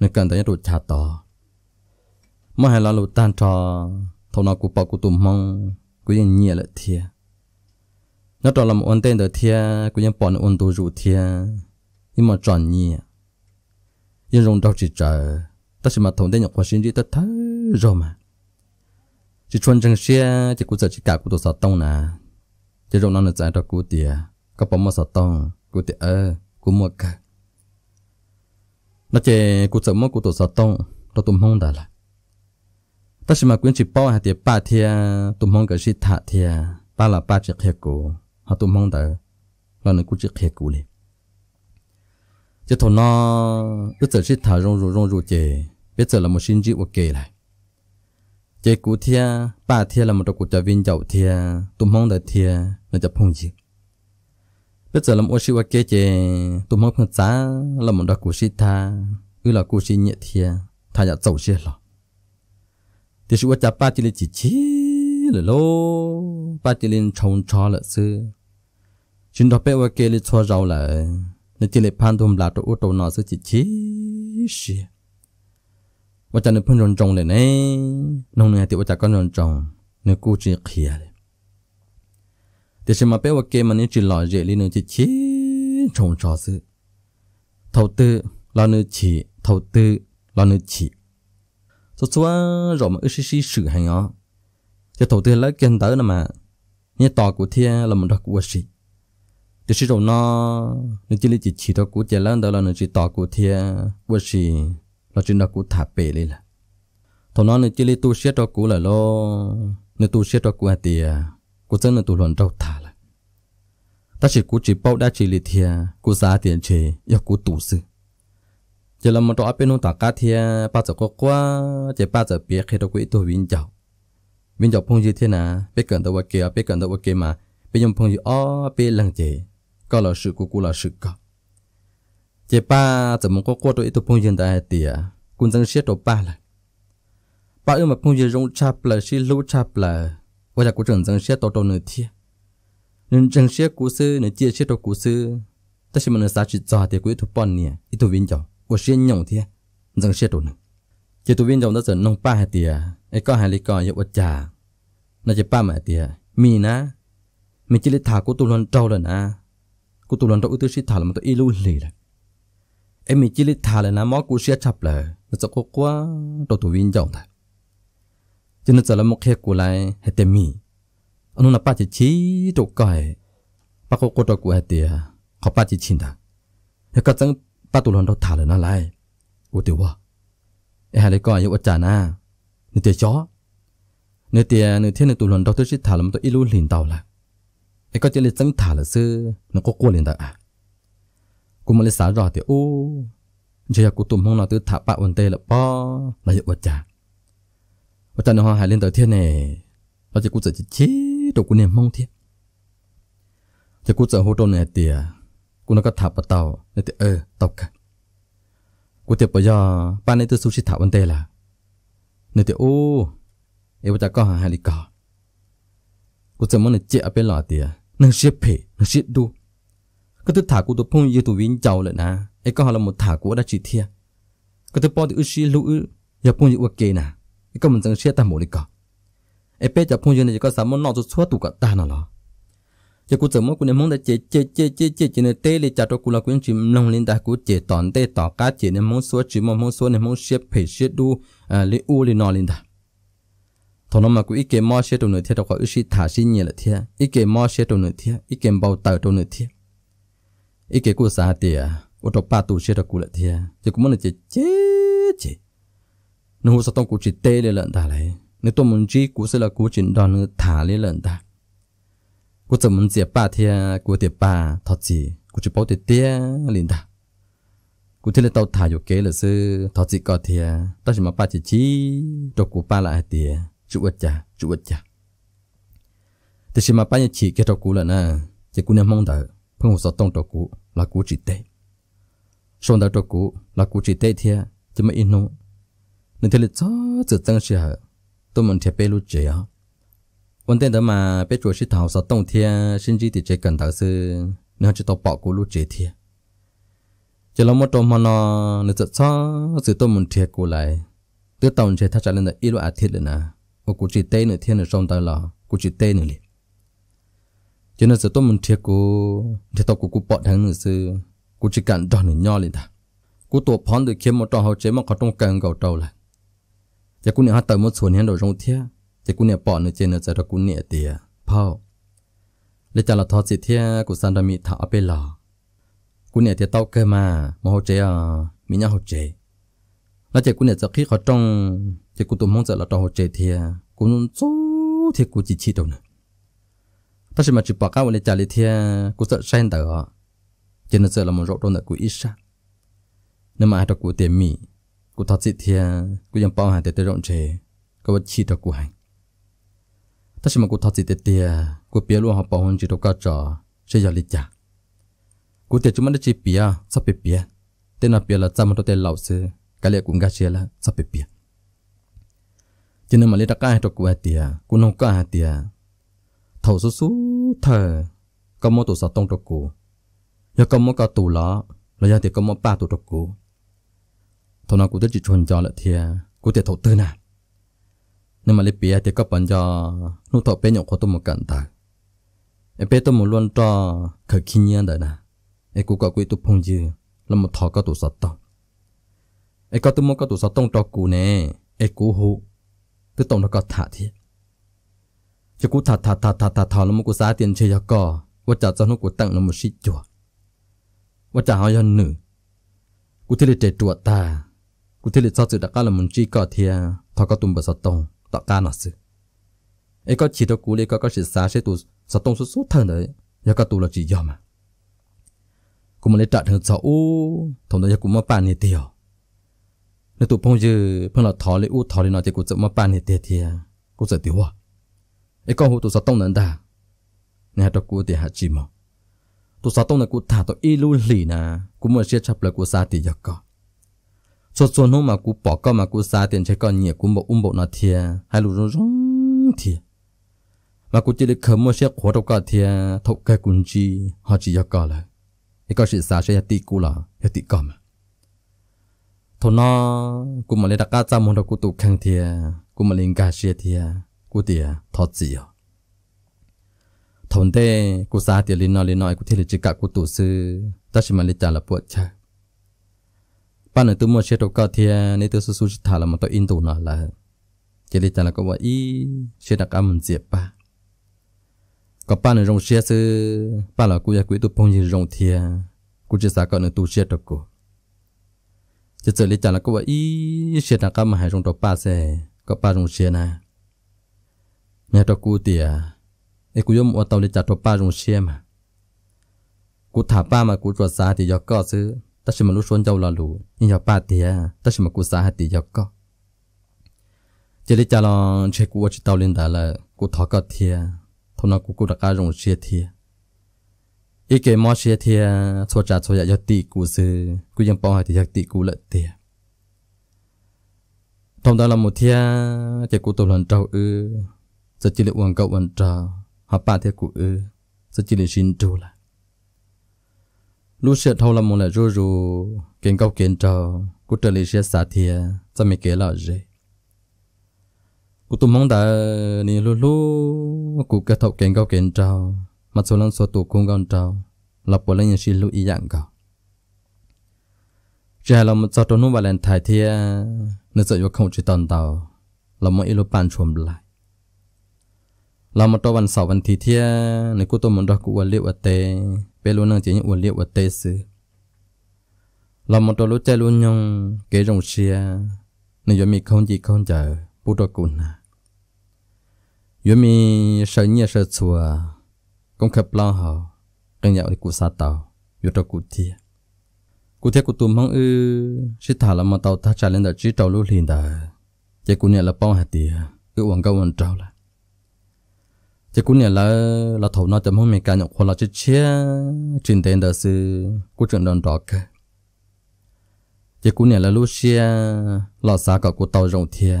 nên cần tới nhà tụ trà tỏ mà hay là lụt tan trò thâu nó cụ bảo cụ tụm mong cụ yên nhẹ lại thia nó trò làm ổn định được thia cụ yên bỏ nó ổn tu rủ thia nhưng mà tròn nhẹ yên rong đau chỉ chờ ta chỉ mà thâu tên nhọc quá xin gì ta thấy rồi mà chỉ chuẩn chẳng xe chỉ cụ giờ chỉ cả cụ tụ sọt tông nè chỉ rong nó là giải đó cụ tiề có bỏ mà sọt tông cụ tiề ơ cụ mua cả nó chỉ cụ sợ mua cụ tụ sọt tông đó tụm mong đã là ta sẽ mà quyến chỉ bao hạt tiền ba thia tụm mong cái gì thà thia ba là ba chiếc hẹt cổ họ tụm mong tới là nó cũng chiếc hẹt cổ liền chứ thằng nó ước giờ chỉ thà rong rù rong rù chè biết giờ là một sinh chỉ ok lại chế cú thia ba thia là một cuộc trò viên dầu thia tụm mong tới thia nó nó จะ phong gì bây giờ là một sinh ok chế tụm mong phong giá là một cuộc sĩ thà, ư là cuộc sĩ nhẹ thia thà nhà giàu xia rồi thì sự cha ba chỉ là chỉ chỉ là lô ba chỉ là trồng trò là sư chúng ta phải qua kia là cho rau là nên chỉ là phan thum là tổ tổ nó sẽ chỉ chỉ xí và cha nên phân rồng trồng này nè nông này thì cha con rồng trồng nên cô chỉ khía này thì sự mà phải qua kia mà nên chỉ lo dễ lên nên chỉ chỉ trồng trò sư thầu tư lo nên chỉ thầu tư lo nên chỉ số số rồi mà ít xí sự hay nhở cho thầu tiên lấy kiến tới là mà như tò của thiên là một đặc của sĩ thì sĩ rồi nó nên chỉ lý chỉ chỉ đó của chè lớn đó là nên chỉ tò của thiên của sĩ là chỉ đó của thả bể đi là thầu nó nên chỉ lý tu sửa đó của là lo nên tu sửa đó của thì của dân là tu luận đầu thả là ta chỉ cố chỉ bao đã chỉ lý thiên của giá tiền chế yêu của tu sửa chỉ là một áp bên nông tạc cá thì ba giờ có quá chỉ ba giờ bia khi đó quỹ tôi viên chào viên chào phong gì thế nào biết cần đâu kia biết cần đâu kia mà bây giờ phong gì ó biết lăng gì có là sự của cô là sự có chỉ ba giờ muốn có quá tôi tôi phong gì tại tiề cũng dân xét đồ ba là ba ư mà phong gì rong chạp là xin lú chạp là qua là của trường dân xét đồ tôi nữa thiệt nên dân xét cú sư nên chia xét đồ cú sư tất nhiên mình sẽ chỉ cho thì quỹ tôi bọn nè ít tôi vinh chào nhộng 我是用的，真是多呢。chỉ tụi viên dòng đó sẽ nông ba hạt tiề, ai có hai lý coi yêu vật già, nó chỉ ba mẹ tiề, mì ná, mì chỉ lấy thả của tụi luôn trâu lần à, của tụi luôn trâu tư sĩ thả là một yêu ilu lì rồi, em mì chỉ lấy thả là ná mó của xe chập lờ, nó sẽ có quá đồ tụi viên dòng thôi, cho nó giờ là một khía của lại hạt tiề mì, anh nó ba chỉ chỉ tụi coi, ba cô cô tụi của hạt tiề, họ ba chỉ chín thôi, cái cái ป้าตุลนเราถ่าเลยนะไรอุติวะไอ้ฮะเลยก็อายุอาจารย์นะนี่เตจ้อนี่เตียนี่เที่ยนี่ตุลนเราตัวชิดถ่าแล้วมันตัวอิลุลินเตาละไอ้ก็จะเลยจังถ่าเลยซื้อนั่นก็กลัวลินเตาอ่ะกูมาเลยสารรอเตียโอ้จะอยากกูตุ่มห้องเราตัวถ่าปะวันเตละป้อมายุอาจารย์อาจารย์เราหายลินเตาเที่ยนี่เราจะกูจะชิดตัวกูเนี่ยมองเที่ยจะกูจะหัวโตเนี่ยเตียกูนักถับปะเต่าในเตเออตกกูเตียบปะยอป้าในเตซูชิถาวันเตล่ะในเตโอเอวจะก็หาฮาลิกอกูจะมันเจี๊ยเป็นหล่อเตียนั่งเชียบเพนั่งเชียบดูก็ตัวถากูตัวพุ่งยืดตัววิ่งเจ้าเลยนะไอ้ก็หาละหมดถากูได้จีเทียก็ตัวปอดอือชีลูอืออย่าพุ่งยืดว่าเกนะไอ้ก็มันจังเชียตาหมดเลยก็ไอ้เป๊ะจะพุ่งยืดเนี่ยก็สามารถนอนจะชั่วตุกตาหน่อหรอ giờ cụ sớm cụ nên mong đã chế chế chế chế chế chế nên tê lên chặt cho cụ là quyến chỉ nông lên đã cụ chế toàn tê tỏ cá chế nên mong số chỉ mong mong số nên mong xếp phải xếp đu à lấy u lên nọ lên đã thằng nó mà cụ ít cái mò xếp đồ nữa thì đâu có ít thả xí nhiều là thiệt ít cái mò xếp đồ nữa thiệt ít cái bao tờ đồ nữa thiệt ít cái cụ xả tiệt ô tô ba tu xếp đồ cụ là thiệt giờ cụ muốn là chế chế chế nó hồ sao tông cụ chỉ tê lên lợn ta lấy nếu tôi muốn chỉ cụ sẽ là cụ chỉ đòn thả lên lợn ta กูจะมันเสียป้าเทียกูเตียป้าทอดจีกูจะเป่าเตียเตี้ยลินดากูที่เราเตาถ่ายอยู่เก๋เลยซื้อทอดจีก็เทียตั้งแต่มาป้าจีจีตัวกูป้าละเตียจุดจ้าจุดจ้าแต่ชิมาป้าเนี่ยจีเกตัวกูละนะจะกูเนี่ยมองเดอเพิ่งหัวสอดตรงตัวกูละกูจีเต้ส่วนเดอตัวกูละกูจีเต้เทียจะไม่อินโนนึกที่เราจ้าจุดตั้งเชียตัวมันเทียเปรู้เจีย vấn đề đó mà biết rồi sẽ thảo sao tông thiên xin chỉ thì chỉ cần thảo sư nếu chỉ tao bỏ cố lúc chế thiên chỉ là một trong mà nó nó rất sao sự tôi muốn thiệt cố lại từ tông chế thắt chặt lên là ít loại thiệt rồi nè và chỉ tê nữa thiên nữa trong tao là cố chỉ tê nữa liền cho nên sự tôi muốn thiệt cố thì tao cố cố bỏ thằng nữa sư cố chỉ cần đòn nữa nhau liền ta cố tổ phán được kiếm một trò hậu chế mà có trong cần cầu trâu lại giờ cố nữa hạt tới một số hiện đồ trong thiên จะกูเนี่ยปอนเจนจะรักกูเนี่ยเตียพ่อและจะละทอสิเทียกูสันดมีถาเปลากูเนี่ยเตียเต้าเกมามโหเจอมีเนาหเจแล้วเจกูเนี่ยจะขี้เขาจ้องเจกูตุ่มห้องจะละตอหเจเทียกูนุ่นซูเทียกูจิชิตรงนั้นถ้าฉันมาจีบปากเอาเลยจ่าเลยเทียกูจะเส้นเต๋อเจนจะละมันรบตรงนั้นกูอิชะนั่นหมายถึงกูเตียมีกูทอสิเทียกูยังป้องหาเตียเตอร์รงเจก็ว่าชีตกูหัน ta chỉ mà cô thật gì tiệt tiệt cô biết luôn học bảo hôn chỉ đâu cả trò sẽ giải lịch cô cụ tiệt chúng mình đã chỉ bia sắp bia bia tên là bia là trăm một tên lão sư cái này cũng gạt chia là sắp bia bia cho nên mà lấy đặc cái cho cụ tiệt cụ nông cả tiệt thầu số số thờ có một tổ sáu tông cho cụ giờ có một cái tủ lá là giờ thì có một ba tủ cho cụ thầu nào cụ tiệt chỉ chuẩn cho là thiệt, cô tiệt thầu tư nào นมาลลเปียเก็ปัญญานุทอเป็นอย่างตมกันตาเอเปตมลวนตอเขคินยันได้นะเอกูก็กุยตุพงยืแล้วมทอก็ตุสัตตงเอก็ตุมก็ตุสัตตงตอกูเนเอกูหูตุตองแล้วก็ถาที่จะกูถาถาถาถาถาถอแล้วมกูสาเตียนเชยก็ว่าจะจะนุกูตั้งนมชิจัวว่าจะหายันหนึ่งกูที่เลเจตัวตากูที่เลซอสุดก้าลมุนจีก็เทียทอก็ตุมบสตอง tọa ca nó sư ấy có chỉ đâu cú lấy có có sự xa sẽ tụ sao tông số số thân đấy giờ có tụ là chỉ do mà cú mà lấy trả thằng cháu thằng đó giờ cú mà bàn nhiệt tiêu nếu tụ phong giờ phong là thọ lấy u thọ lấy nó thì cú sẽ mà bàn nhiệt tiêu thì cú sẽ tiêu à ấy có hồ tụ sao tông nè ta, nhà đó cú thì hạ chỉ mà tụ sao tông là cú thả tụ y lưu lì nè cú mà chia chấp lại cú xa thì giờ có cho cho nó mà cú bỏ con mà cú xa tiền chơi con nhỉ cú bộ um bộ nó thìa hai lũ rong rong thìa mà cú chỉ để khờ một chiếc khóa đâu cả thìa thục cái cún chi họ chỉ cho con là cái con sĩ xa sẽ tì cú là sẽ tì con mà thôi nó cú mà lấy đặt cá trăm món đâu cú tụ khang thìa cú mà lên cá xe thìa cú thìa thọ gì à thằng tê cú xa tiền lên nó lên nói cú thì lấy chỉ cả cú tụ sư ta chỉ mà lấy trả là buộc chơi bạn tu mua xe đồ cọ thì nếu tôi sử dụng thả là một tôi in tủ nào là chỉ để là có vợ ý xe đặc âm diệp ba à. có bạn rong xe sư bạn là cuối cuối tôi phong như rong thì cũng chỉ sao còn nữa tu xe đồ cọ chỉ chỉ để là có vợ ý xe đặc âm hay rong đồ ba xe có ba rong xe na, nhà đồ cũ thì ấy cũng dùng ô để chặt đồ ba rong xe mà cũng thả ba mà cũng chuột xa thì do có ta sẽ mà lúc xuân dâu là lù nhưng giờ ba thì à, ta sẽ mà cú xa hạt thì giờ có chỉ để cho lòng chế cú ở chỉ tàu lên đã là cú thọ có thì à thôn nó cú cú đặc rồng chia thì à ý cái mò chia thì à số trả số giờ tỷ cú vẫn bảo hạt thì giờ tỷ cú lợi thì à thông đó là một thia chỉ cú tàu lần trâu ư sẽ chỉ để uống cậu uống trà họ ba thia cú ư sẽ chỉ để xin trâu là lúc sẽ thâu làm một là rù rù kiến cầu kiến trò cú trở lại sẽ xả thìa cho mình kể là gì cú tụm mong đã nì lu, lú cú cái thâu kiến cầu kiến trò mà số lần số tụ cũng gần trò là bỏ lên những sự lú ý dạng cả chỉ là một số trong và lần thay thìa nó sẽ vô không chỉ tồn tàu là một ít lú bàn chuồn lại là một tổ văn sáu văn thi thìa nếu cú tôi muốn đó cụ ở liệu ở tê bê luôn nâng chỉ những uẩn liệu ở tê sư là một đôi lũ chơi luôn nhung kế rồng xia nên giờ mi không chỉ không chờ bút trò cùn à giờ mi sợ nhia sợ chùa cũng khập lo họ cần nhậu thì cụ sa tàu giờ trò cụ thiệt cụ thiệt cụ tụm mong ư sĩ thả là mà tàu ta trả lên đợt chỉ tàu lũ liền đợt chỉ cụ nhà là bao hạt tiền cứ uống câu uống trâu là chỉ cũng nhớ là là thầu nó tầm hôm mình cả nhậu hoặc là chỉ chia chuyện tiền đó sự cũng chuyện đòn đó cả chỉ cũng nhớ là lúc xia là xã cả của tàu rồng thia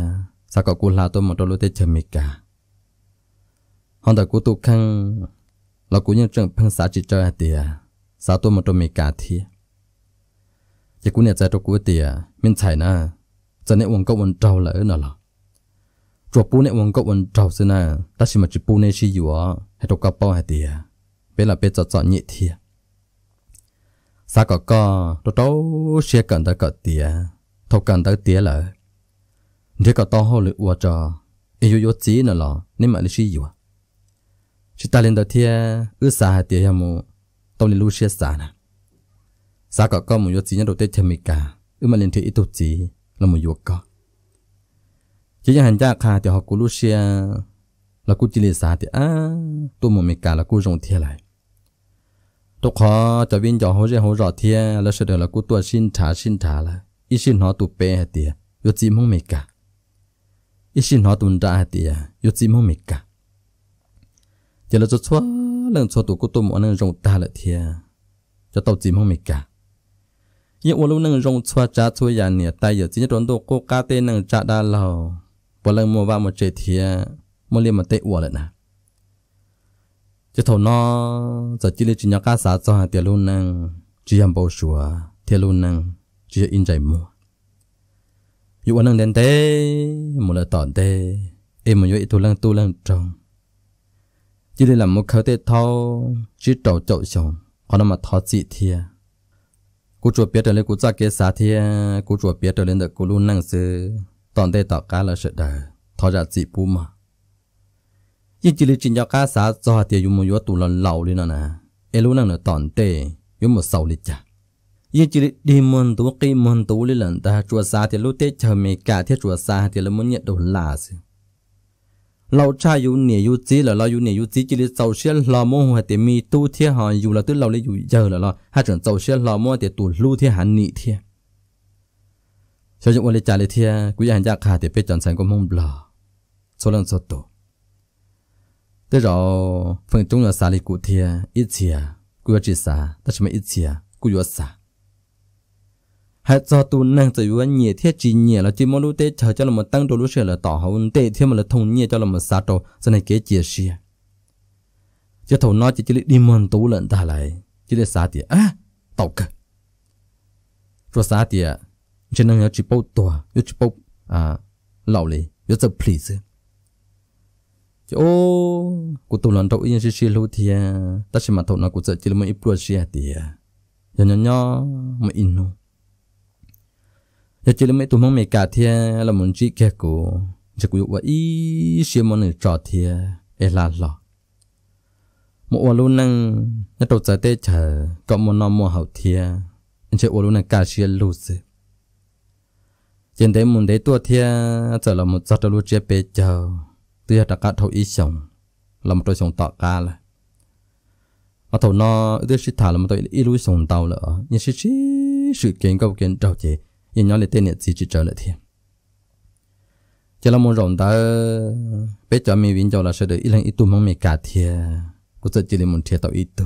xã cả của là tôi một đôi lúc tết chờ mình cả hôm đó của tụ khăn là của những trường phân xã chỉ cho hạt tiền xã tôi một đôi mình cả thia chỉ cũng nhớ 在做古地啊，明彩呢，在那文革文招了那了。จัวปูเนี่ยวังก็วันจับสินะแต่สิมาจีปูเนี่ยชิอยู่อ่ะให้ตกกระเป๋าให้เตียเวลาไปจอดจอดเนี่ยเทียสากก็ตัวโตเชียกันตะกเตียทกันตะเตียเลยเด็กก็ต้องหัวเลยอวจอเอยุยจีน่ะหรอนี่มันเลยชิอยู่อ่ะชิตาเลนตะเทียอือสาหเตียยามูต้องเรียนรู้เชียสานะสากก็มุยจีเนี่ยโดเตเทมิกาอือมาเรียนเทอิตุจีแล้วมุยก็ chỉ nhận hàng cha khá thì họ cũng lúc xia là cũng chỉ là sao thì à tôi mà mình cả là cũng dùng thiệt lại tôi khó cho viên cho họ ra họ rõ thiệt là sự đó là cũng tôi xin trả xin trả là ít xin họ tụ bè hết tiệt yo chỉ mong mình cả ít xin họ tụ trả hết tiệt yo chỉ mong mình cả chỉ là cho chúa lần cho tụ cũng tôi muốn nên dùng ta là thiệt cho tàu chỉ mong mình cả nhưng mà lúc rong xóa trả xóa nhà nè tay giờ chỉ cho tôi cố cá tên nâng trả đa lâu và lần mua vào một chế thì mua liền một tệ uổng lại nè chứ thầu nó giờ chỉ lấy chỉ nhau cá sả cho hàng tiền luôn năng chỉ làm bao sủa tiền luôn năng chỉ in chạy mua dù anh năng đến thế một là tòn thế em mà vậy tu lăng tu lăng trồng chỉ để làm một khâu tê thâu chỉ trầu chậu xong còn nó mà thọ chị thìa cú chuột biết trở lên cha kế xá thìa cú chuột biết trở lên được cú luôn năng sư ตอนได้ต่อการละเสดทอจัดจีปูมายิ่งจิลิจินยากาสาจอเตียยุมยตุลันเหล่าเลยนะนะเอลูนั่งเนตอนเตยุมเสาลิจ่ายิ่งจิลิดีมันตัวกีมันตัวลิลันแต่จัวสาเตียลูเตชเมกาเทจัวสาเตียลมุนเนตุลาสิเราชาอยู่เหนียอยู่จีหรือเราอยู่เหนียอยู่จีจิลิเจ้าเชี่ยเราโมหัวเตมีตู้เทียหอนอยู่เราตื้อเราเลยอยู่เยอะหรือเราหาจนเจ้าเชี่ยเราโมเตตุลูเทียหันหนีเทีย cho những quan trả lời thì quý anh giác hà để phải chọn sản của mông bờ số lần số tổ tới rồi phần chúng là xả lý cụ thia ít chia quý ở chỉ xả tất cả ít chia quý ở xả hãy cho tu năng tự yếu nhẹ thiết chỉ nhẹ là chỉ mong lúc tế chờ cho là một tăng đồ lúc sẽ là tỏ hậu tế thêm là thông nhẹ cho là một xả đồ sau này kế chia sẻ Cho thầu nói chỉ chỉ đi mòn tú lận ta lại chỉ để xả tiền à tàu cơ rồi xả tiền cho nên nhớ chỉ bốc tòa nhớ chỉ bốc à lão lì nhớ chỉ please chứ ô cụ tụ lần đầu yên xí xí lâu thì à, ta chỉ mà thầu nó cụ sợ chỉ là mấy bữa xí à thì giờ à. nhỏ nhỏ mà in nó giờ chỉ là mấy tụ mong mấy cả thì là muốn chỉ kia cụ chỉ cụ và ý xí mà người trò thì ấy là lọ một ô luôn năng nó đầu giờ tết chờ có một năm mùa hậu thì anh chỉ ô luôn năng cả xí lâu rồi trên đấy muốn đấy tua thia trở là một giọt lúa chia bê chờ tia đã cắt thâu ý sống là một đôi sống tọa ca là mà thâu nó tia sĩ thả là một đôi ý lúa sống tàu lỡ nhưng sĩ sĩ sự kiện câu kiện trâu chế nhưng nhau lại tên này chỉ chỉ trở lại thiên chỉ là một rộng ta bé cho mình vinh cho là sẽ được ít lần ít tu mong mình cả thia cũng sẽ chỉ là một thia tàu ít tu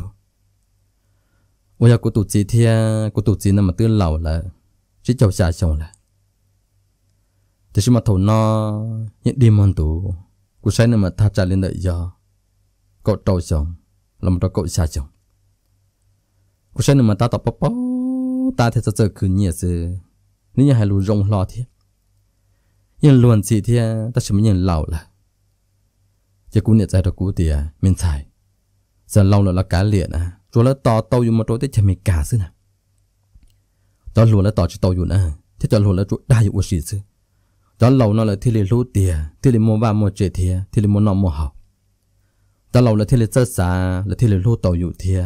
ôi ya à, cô tu chỉ thia cô tu chỉ nó tư lão là chỉ chầu xa chồng là thế chứ mà thầu nó nhận đi mòn tủ cô sai nữa mà tha trả lên đợi giờ cậu trâu chồng làm cho cậu xa chồng cô sai nữa mà ta tập bắp bắp ta thì sẽ cứ nhẹ chứ nếu như hai lù rong lo thì nhưng luôn gì thì ta chỉ mới nhận lão là chứ cú nhẹ trái được cú thì mình xài giờ lâu nữa là cá liền à rồi là tò tàu dùng mà tôi tới chả mình cả xứ nè tao luôn là tò chỉ tàu dùng à thế cho luôn là chỗ đa dụng của gì xứ đó lâu nó là thi lì lú tìa thi lì mua ba mua chế tìa thi lì mua nọ mua học đó lâu là thi lì sơ xa là thi lì lú tàu dụ tìa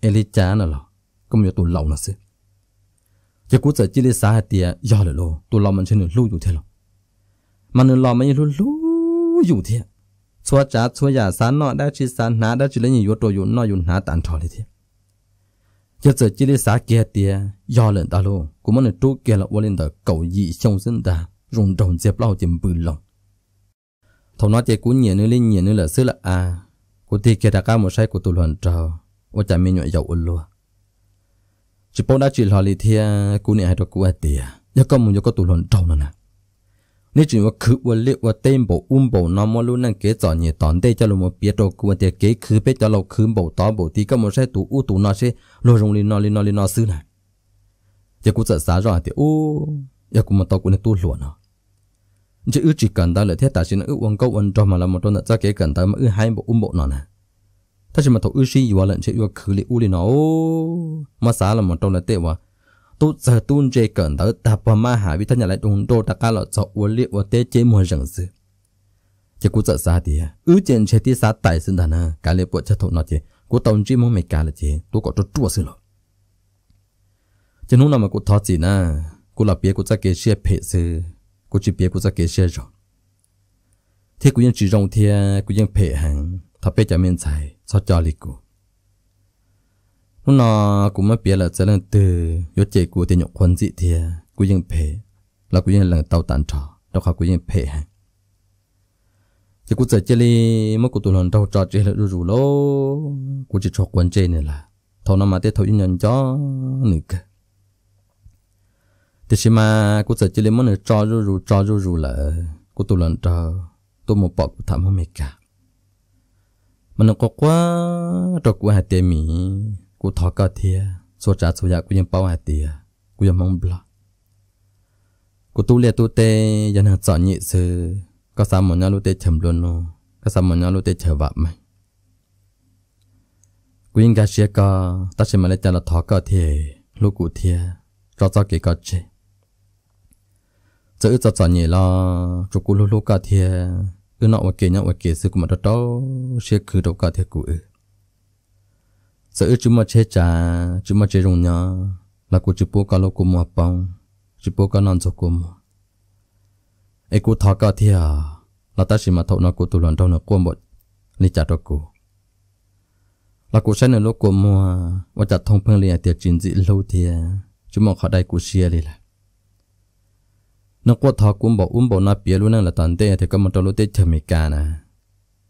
ê lì chá nó lò cũng như tụ lâu nó xí chỉ cú sợ chỉ lì xa hạt tìa do lì lô tụ lâu mình chơi nửa lú dụ tìa lò mà nửa lò mình lú lú dụ tìa chúa chá chúa giả xa nọ đã chỉ xa ná đã chỉ lấy nhiều tàu dụ nọ dụ ná tàn trò lì tìa giờ giờ chỉ để xả kia tiề do lên ta luôn cũng muốn là trú kia là vô linh ta cầu dị trong dân ta rung rồng dẹp lao chìm bự lòng thầu nói chỉ cú nhẹ nữa lên nhẹ nữa là xứ là à cú thì kia đã cao một sai của tụ luận trào ô chả mi nhọn dầu ôn lúa chỉ bông đã chỉ lò lì thia cú này hay đó cú ai tìa giờ có muốn giờ có tụ luận trào nữa nè nếu chỉ ว่าคือว่าเลี้ยวว่าเต็มบ่อุ้มบ่นอมลูนั่นเก๋จ่อเนี่ยตอนเตจะลงมาเปียโตกูเตเก๋คือเป็ดจะเราคืนบ่ต่อบ่ตีก็มันใช่ตูอู้ตูนอใช่โลจงลินอลินอลินอซื้อน่ะจะกูจะสาจอเตอู้อย่ากูมาต่อกูในตู้หลวนเนาะ chứ ư chỉ cần ta lại thế ta chỉ nó ư uống câu uống cho mà là một trong là ra cái cần ta mà ư hai bộ ủng bộ nó nè ta chỉ mà thấu ư suy yếu lần chỉ yếu khử li u li nó mà xả là một trong là tệ quá tu giờ tuôn chơi cần ta ta bà mà hà vì ta nhà lại đúng đô ta cả lọ cho uống li uống tê chế mua rừng gì chỉ cú sợ xa thì ư trên chế tí xa tài sinh thần à cả lệ bộ chất thụ nó chế, cú tông chỉ mong mày cả là chế, tu có cho chua sự rồi Chứ lúc nào mà cú thoát gì nè cú là bia cú chắc kế chia phê sự cô chỉ biết cô sẽ kể xe rồi thế cô yên chỉ rong thia cô yên phê hàng thà phê chả miên chạy cho cho lì cô lúc nào cũng mới biết là sẽ lần từ yếu chế cô thì nhọc quân dị thia cô yên phê là cô yên lần tàu tàn trò đâu khá cô yên phê hàng cô chạy chơi đi mất cô tụi lần đầu trò chơi là rủ lô cô chỉ cho quân chơi này là thầu nó mà tết thầu yên nhận cho thì chỉ mà cô sợ chỉ lấy món này cho rú rú cho rú rú là cô tu lần cho tôi một bọc của thảm hôm cả mà nó có quá trọc của hạt tiền mỹ cô thọ cao thia số trả số giá của dân bao hạt tiền của dân mong bla cô tu liệt tu tê dân hàng sợ nhị sư có sao mà nhau lu tê chầm luôn nô có sao mà nhau lu tê chờ vạm mày cô yên gà xe co ta sẽ mà lấy trả là thọ cao thia lúc cụ thia cho cho kỳ cao chết giờ ít giờ nhỉ là chụp cú lô lô cả thì cứ nọ mà kia nhau mà kia sự cũng mà đó đó sẽ cứ đâu cả thì cũng giờ ít chúng mà chơi trà chúng mà chơi rồng nhá là cô chụp bố cả lô cô mua bông chụp bố cả non cho cô mua ai cô thọ cả thì à, là ta chỉ mà thọ nó cô tụi lần đâu nó cô một lý trả đó cô là cô sẽ nên lô cô mua và chặt thông phương liền à, tiệt chiến dị lâu thì à, chúng mà họ đại cô xia đi là nó qua thọ cũng bảo uống bảo na bia luôn nè là tận tê thì có một trong lúc tê chơi mì cà nè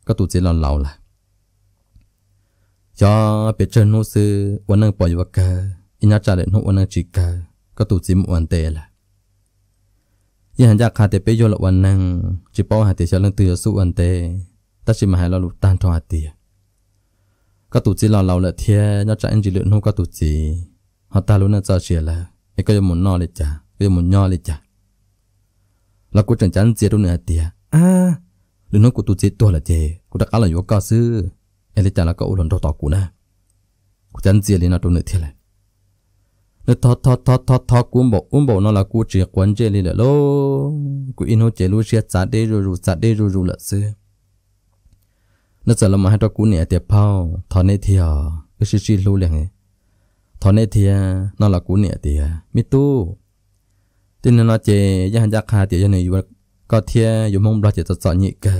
có tụt chỉ lòng lâu là cho bia chân nô sư quan năng bảo vợ cà ina trả lại nó quan năng chỉ cà có tụt chỉ một tê là nhưng hàng giác hà tê bây giờ là quan năng chỉ bảo hà tê cho lần từ số quan tê ta chỉ mà hai là tan cho hà tê có tụt chỉ lòng lâu là thiê nó trả anh chỉ lượng nó có tụt chỉ họ ta luôn là cho chuyện là cái cái muốn no lên chả cái muốn nho lên chả là cô chẳng chán chết đâu nữa tiệt à đừng nói cô tu chết tôi là chè cô đã ăn là vô ca sư em lấy chả là cậu lần đầu tỏ cô nè cô chán chết lên nào đâu nữa thiệt này nó thọ thọ thọ thọ thọ cũng bảo cũng bảo nó là cô chỉ quan chế lên là lô cô in hồ chế luôn sẽ chả để rồi rồi chả để rồi rồi là sư nó giờ làm hai đó cô nè tiệt phao thọ này tiệt, cứ xí xí lô liền ấy thọ này tiệt, nó là cô nè tiệt mít tu tin nó chè ya han yak ha ti ya ne yu có thia dùng mong bla chè cho cho nhị cơ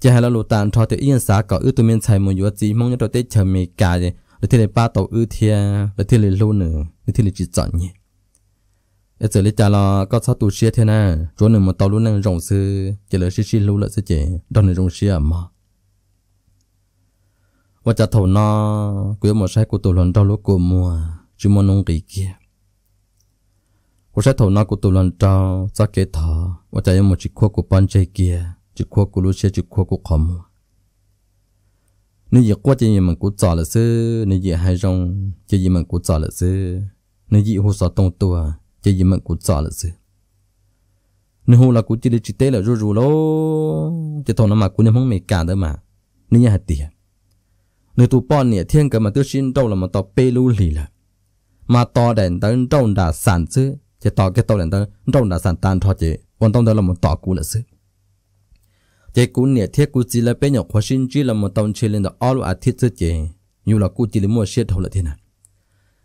chè hà lo lu tàn cho thì yên xá có ư tu miên chạy một yu chỉ mong nhớ tôi chờ mi cả rồi rồi thì lại ba tổ ư thia rồi thì lại lu nữa rồi thì lại chỉ cho nhị ở chỗ lý trả lo có sao tu xia thế na chỗ nào một tàu lu năng rộng sư chè lỡ xí xí lu lỡ sư chè đòn này rộng xia mà và chả thầu nó quý một sai của tổ lần đau lúc của mùa chỉ muốn nông kỳ kia cô sẽ thầu nó của tụi lần trao ra kế thọ và chạy một chiếc khóa của bàn chơi kia chiếc khóa của lũ xe chiếc khóa của khó mua nếu gì quá chơi mình trả là sư nếu gì hay rong chơi gì mình trả là sư nếu gì hồ sơ tông tua chơi gì mình trả là sư nếu hồ là cũng chỉ để chỉ tế là rù rù lô chỉ thầu nó mà cũng nên không cả đó mà nếu như hạt tiền nếu tụi bọn nè thiên cả mà tôi xin đâu là mà tao bê lưu lì là mà to đèn tấn trong đã sản chứ chỉ tao cái tàu lên đó trong là sản tan thôi chỉ còn tàu đó là một tỏ cũ là sự chỉ cũ nè thiết cũ chỉ là bây giờ khoa sinh chỉ là một tàu chỉ lên đó all là thiết chứ chỉ như là cũ chỉ là mua xe thầu là thế nào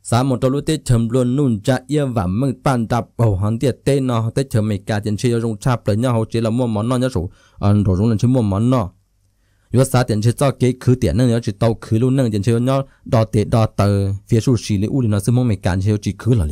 sa một tao lúc tết chấm luôn nôn cha yêu và mừng bàn đạp bầu hắn tiệt tên nó tết chấm mấy cả tiền chơi dùng chạp lấy nhau chỉ là mua món nọ nhớ số ăn ờ, đồ dùng là chỉ mua món nọ yo sa tiền chơi cho cái khứ tiền nâng nhớ chỉ tàu khứ luôn nâng tiền chơi nhau đò tệ đò phía số lấy u thì nó sẽ mong mấy cả chơi chỉ khứ là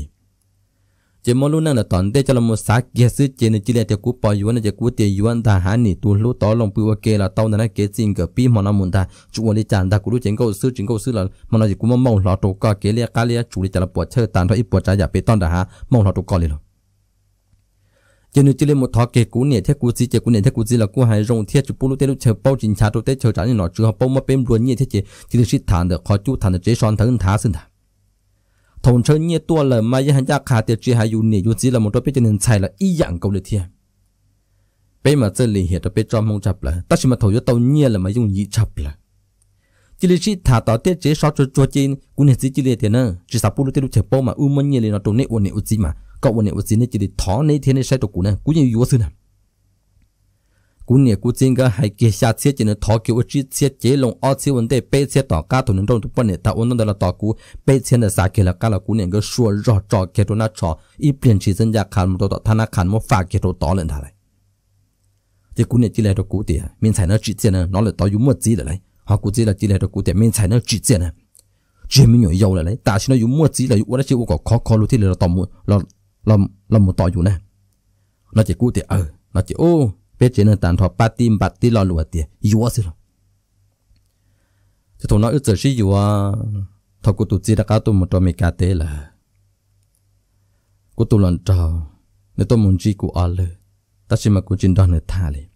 chỉ mong luôn nào là toàn đây cho là một sát kia sư chỉ nên chỉ là theo cú bỏ yuan là chỉ cú tiền yuan ta hán nỉ tu lúc tỏ lòng bự kia là tao nên kế xin cái pi mà nó muốn ta chúng mình đi chán ta cú lúc chính câu sư chính câu sư là mà nó chỉ cú mong lọt đồ ca kế lia cá lia chủ đi cho là bỏ chơi tàn thôi ít bỏ trái giả bê tông đã hả mong lọt đồ ca liền cho nên chỉ là một thọ kế cú nè thế cú gì chỉ cú nè thế cú gì là cú hai rong thiết chụp bù lúc tết chờ bao chính cha lúc tết chờ trả nên nó chưa bao mà bém luôn như thế chỉ chỉ là sĩ thản được khó chú thản được chế son thằng thá xin thà thôn chơi nhiều tua là mà giờ hắn ra khá tiệt chỉ hay dùng nhiều dù chỉ là một đôi biết cho nên xài là y dạng câu được thiệt bây mà chơi liền hiện đó bây cho mong chập là ta chỉ mà thôi cho tàu nhiều là mà dùng nhị chập là chỉ là chỉ thả tàu tiệt chế sao cho cho trên cũng hiện chỉ chỉ là thế nữa chỉ sắp bút được tiết chế bao mà u mân nhiều là nó trốn nét u nét u chỉ mà cậu u nét u chỉ nên chỉ là thỏ nét thế nét sai đồ cũ nè cũng như vô sư nào cú nè cú chính cái hay kia xa chết chỉ nên thọ kiểu chỉ chết chế lòng ở chế vấn đề bê chết tỏ cá thủ nên trong tuần này ta ôn đó là tỏ cú bê chết là xa kia là cá là cú nè cái số rõ rõ kia đó là rõ ít biến chỉ dân gia khăn một đó thà na khăn một phá kia đó tỏ lên thà này thì cú nè chỉ là đó cú thì mình phải nó chỉ chết nè nó là tỏ dùng một gì là đấy họ cú chỉ là chỉ là đó cú thì mình phải nó chỉ chết nè chỉ mình nhồi dầu là đấy ta chỉ nó dùng một gì là dùng đó chỉ có khó khó luôn thì là tỏ một là là là một tỏ dùng này, nó chỉ cú thì ờ nó chỉ ô bé chế nên tàn thọ ba tim bát tí lo lụa tiền yếu xí rồi thì thằng nó ít giờ xí yếu thằng cô tụt chỉ đã cá tụi một trò mì cá tê là cô tụi lần trò tôi muốn chỉ cô ở ta chỉ mà cô chỉ đón được thả liền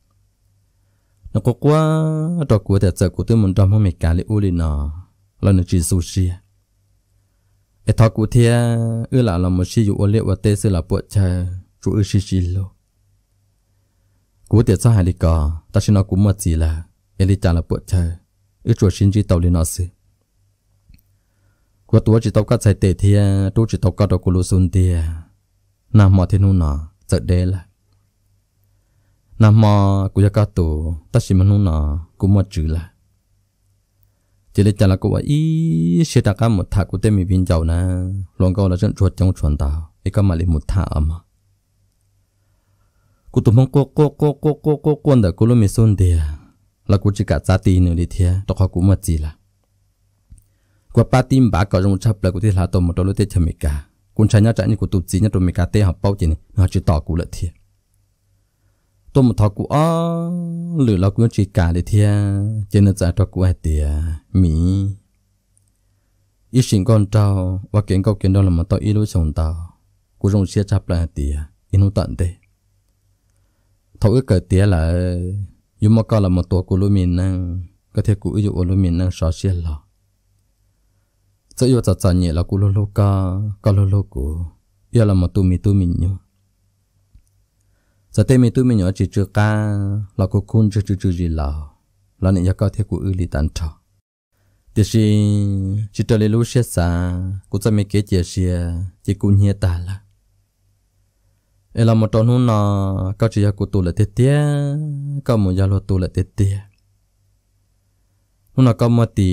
nó có quá trò của thật sự của tôi muốn trò mà mì cá lấy u lên nó là nó sushi ai thằng cô thia ưa là làm một xí yếu ở và tê xí là bộ chơi chủ ưa xí xí lâu cú tiệt sao hai lì cò ta xin nó cũng mất gì là em đi trả là bộ chơi ít chuột xin chỉ tàu lên nó xí cú tuổi chỉ tàu cắt chạy tệ thì tu chỉ tàu cắt đầu cú lú xuân thì nam mò thiên nu nọ sợ đê là nằm mò cú gia cắt tù ta xin mình nu nọ cũng mất chữ là chỉ lấy trả là cú ý sẽ đặt cả một thà cú tên mình viên giàu na luôn câu là chuyện chuột trong chuẩn tàu ít cái mà lấy một thà mà กูตุ้มงโกโกโกโกโกโกกวนเด็กกูรู้มีส่วนเดียแล้วกูจะกัดซาตีหนึ่งดีเทียตอกกูมาจีละกูปาติมบากก็จะมุชับแล้วกูที่ลาตัวมาตัวรู้เตชมิกากูใช้เนี่ยจะนี่กูตุ้มจีเนี่ยตัวมิกาเตะหับเป้าจีนี่เขาจะต่อกูละเทียตัวมุทอกูอ๋อหรือเรากูจีกาดีเทียเจนจะตัวกูไอเดียมี一心干照，我见够见到了么？到一路上到，古种些差不来的，一路等的。thấu cái cờ tía là dù mà có là một tổ của lưu mình năng có thể cụ dụ lưu mình năng sợ xe lò sợ dù chặt nhẹ là cụ lô lô ca ca lô lô cụ giờ là một tu mi tu mình nhau giờ tên mi tu mình nhỏ chỉ chưa ca là cụ khôn chưa chưa chưa gì lò là nên có thể cụ ư li tàn trò thì chỉ chỉ trở lại lúc xe xa cụ sẽ mấy cái chuyện xe chỉ cụ nhẹ ta là ê là một tròn hôn nà cao chỉ của tụ là tiết tiết cao một gia lo tụ là tiết tiết hôn nà cao mà tì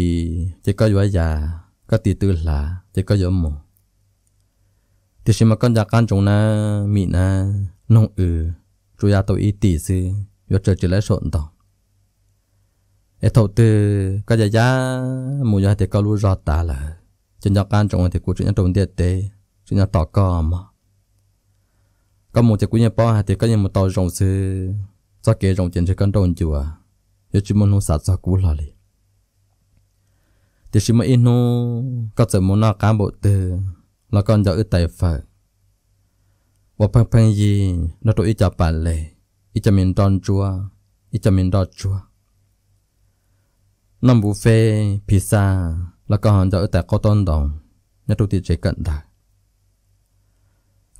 chỉ có vài già dạ, có tì tư là chỉ có giống mồ thì xem mà con già can chúng na mị na nông ư, ừ, chú gia tôi ít tì sư vừa chờ chỉ lấy sộn tao ê thầu tư có già già mù già thì cao lúa rõ ta là chân già can chúng thì của chúng nhà trồng tiết tế, chúng nhà tỏ cò mà có một chiếc quý nhà bò thì có những một tàu rồng sư cho kế rồng chuyện cho con đồn chùa yo chúng muốn sạt cho cú là li thì chỉ mà inu có thể muốn nó cán bộ từ là con giờ ít tài phật. và phăng phăng gì nó tụi ít cho bản lề ít cho mình đòn chùa ít cho mình đòn chùa năm buffet pizza là con giờ ít tài có tôn đồng nhà tụi thì chỉ cận đại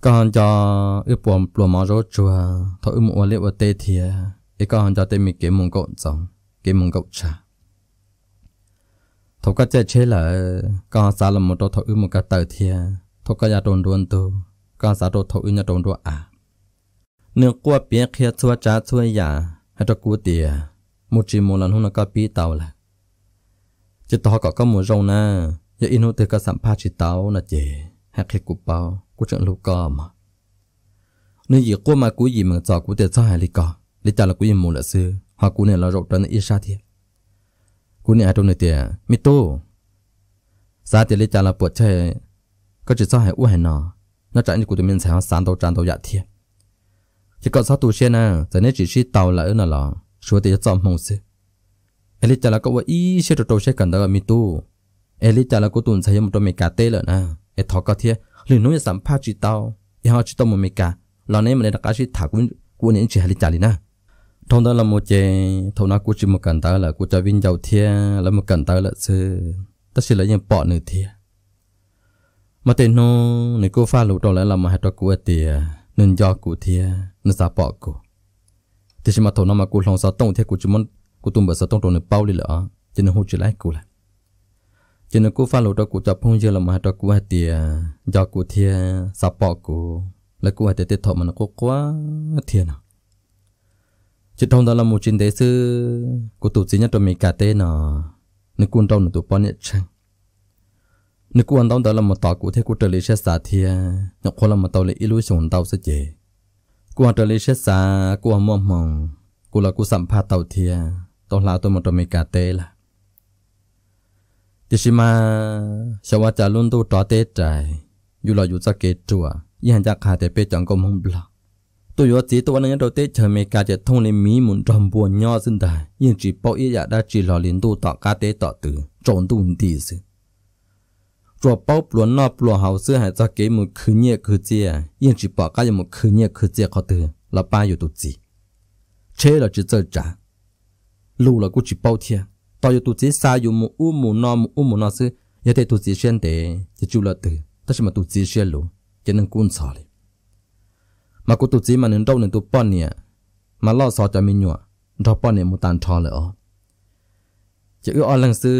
còn cho ước buồn buồn mà rốt chùa thôi một liệu tê thì ấy còn cho tê mình kiếm mông cột giống kiếm mông cột trà thôi cái chơi chơi là còn xa là một đôi thôi một cái tờ thì thôi cái nhà đồn đồn tu còn xa đôi thôi nhà đồn đồn à nước qua bia kia chua trà chua ya hay cho cú tìa một chỉ một lần hôm nó có bí tàu là chỉ tao có có một rồng na giờ inu từ cái sắm pa chỉ tàu na chị hay khi cú bao của trận lục cò mà nên gì qua mà cú gì mà cho cú tiền cho hai lý cò lý trả là cú gì mù là sư họ cú này là rộn trên ít xa thiệt cú này ai trong này tiền mít tô xa thiệt lý trả là buộc chơi có chỉ cho hai u hai nọ nó chạy như cú tụi mình sẽ sáng đầu tràn đầu dạ thiệt chỉ có sao tụi xe nè giờ nên chỉ chỉ tàu là ở nào là số tiền cho mong sư Eli trả là có cậu ý sẽ trâu xe cần đó là mi tô Eli trả là cú tuần sẽ một trong mình cả tê lợn à, Eli thọ cả thiệt li nu sam pa chi tao ya ha chi to mo me ka lo ne me da ka chi tha kun ku ne chi hali cha li na thông đó là một chế thông nó của chỉ một cần tới là của cho viên giàu thia là một cần tới là sự tất sự là những bỏ nửa thia mà tiền nó này cô pha lũ đó lại là một hạt của tiền nên do của thia nên sao bỏ của thì chỉ mà thông nó mà của lòng sao tông thia của chỉ muốn của tụm bờ sao tông rồi bao đi lỡ cho nên hỗ trợ lại của cho nên cô pha lô đó cô tập phong dư là mà đó cô hay tiề do cô thiề sập bỏ cô là cô hay tiề tiệt thọ mà nó cô quá thiền à chỉ thông đó là một chuyện đấy sư cô tụt chỉ nhất cho mình cả tên nó nếu cô đâu nó tụt bao nhiêu chăng nên cô ăn đâu đó là một tọt cô thấy cô trở lại sẽ xả thiề nó cô là một tàu lại ilu sồn tàu sẽ chế cô ăn trở lại sẽ xả cô ăn mong mong cô là cô sắm pha tàu thiề tàu là tôi một cho mình cả tên là thì xí mà sau đó trả luôn tu trả tết trái dù là dù sao kết chùa nhưng hàng chắc hà để bê chẳng có mong bạc tôi yếu chỉ tôi nên đầu tết chờ mấy cái chỉ thông lên mí muốn trầm buồn nho sinh đại nhưng chỉ bao ý giả dạ đã chỉ là liên tu tọt cá tế tọt tử trộn tu đi sự rồi bao luận nọ luận hậu xưa hãy cho cái một khứ nhẹ khứ chia nhưng chỉ bỏ cái một khứ nhẹ khứ chia khó từ là ba yếu tu gì chế là chỉ chơi trả lù là cũng chỉ bao thiên to yo tu chỉ sa yo mu u mu no mu u mu no sư yo te tu chỉ xuyên để chỉ chú thế, từ tất mà tu chỉ xuyên lu cho nên cũng sao đi mà cô tu chỉ mà nên đâu nên tu bận nè mà lo sợ cho mình nhọ đâu bận nè mu tan thọ lỡ chỉ yêu ở lần sư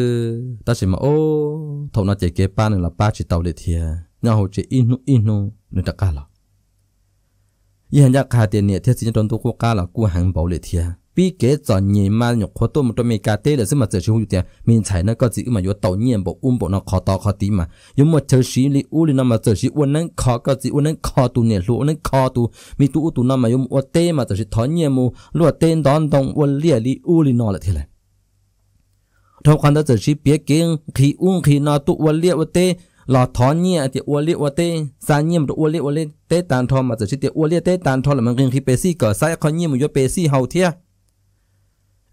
ta chỉ mà ô oh, thầu nó chỉ kế ba nữa là ba chỉ tao để thiệt, nhau hồ chỉ inu inu nên đã cả lọ ยี่ห้อยักษ์ขาเตียนเนี่ยเทียสิจันตุกูกาละกูหังเบาเลยเทีย bị kế cho nhị mà nhục khó tôi một trong mấy cái tê là mà chơi chỉ không thế, mình chạy nó có gì mà vừa tàu nhiên bộ um bộ nó khó to khó tí mà yếu mà chơi xí li u li nó mà chơi xí uốn nó khó có gì uốn nó khó tu nè lu nó khó tu mi tu tu nó mà yếu uốn tê mà chơi xí thọ nhiên mu lu tên đón đồng uốn lia li u li nó là thế này trong quan đó chơi xí biết kế khi uốn khi nó tu uốn lia uốn tê là thọ nhiên thì uốn lia uốn tê sang nhiên mà uốn lia uốn tê tàn thò mà chơi xí thì uốn lia tê tàn thọ là mình khi bê si cỡ sai khó nhiên mà yếu bê si hậu thiệt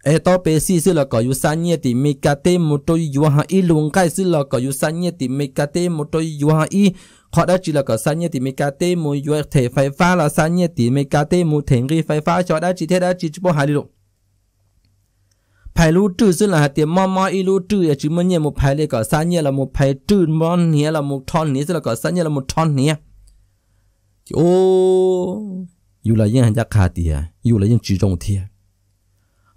ai đó eto pesi si lo koyu sanye ti mikate moto yuha i lungkai si lo koyu sanye ti mikate moto yuha i khoa đã chỉ là có sáng nhiệt thì mình cá tê mù yếu thể phải pha là sáng nhiệt thì mình cá tê mù thể ghi phải pha cho đã chỉ thế đã chỉ chỉ bỏ hai điều phải lưu trừ xí là hạt tiền mò mò i lưu trừ là chỉ muốn nhiệt một phải là có sáng nhiệt là một phải trừ mò nhé là một thon nhé là có sáng nhiệt là một thon nhé ô dù là những hàng giá khá tiền dù là những chỉ trong tiền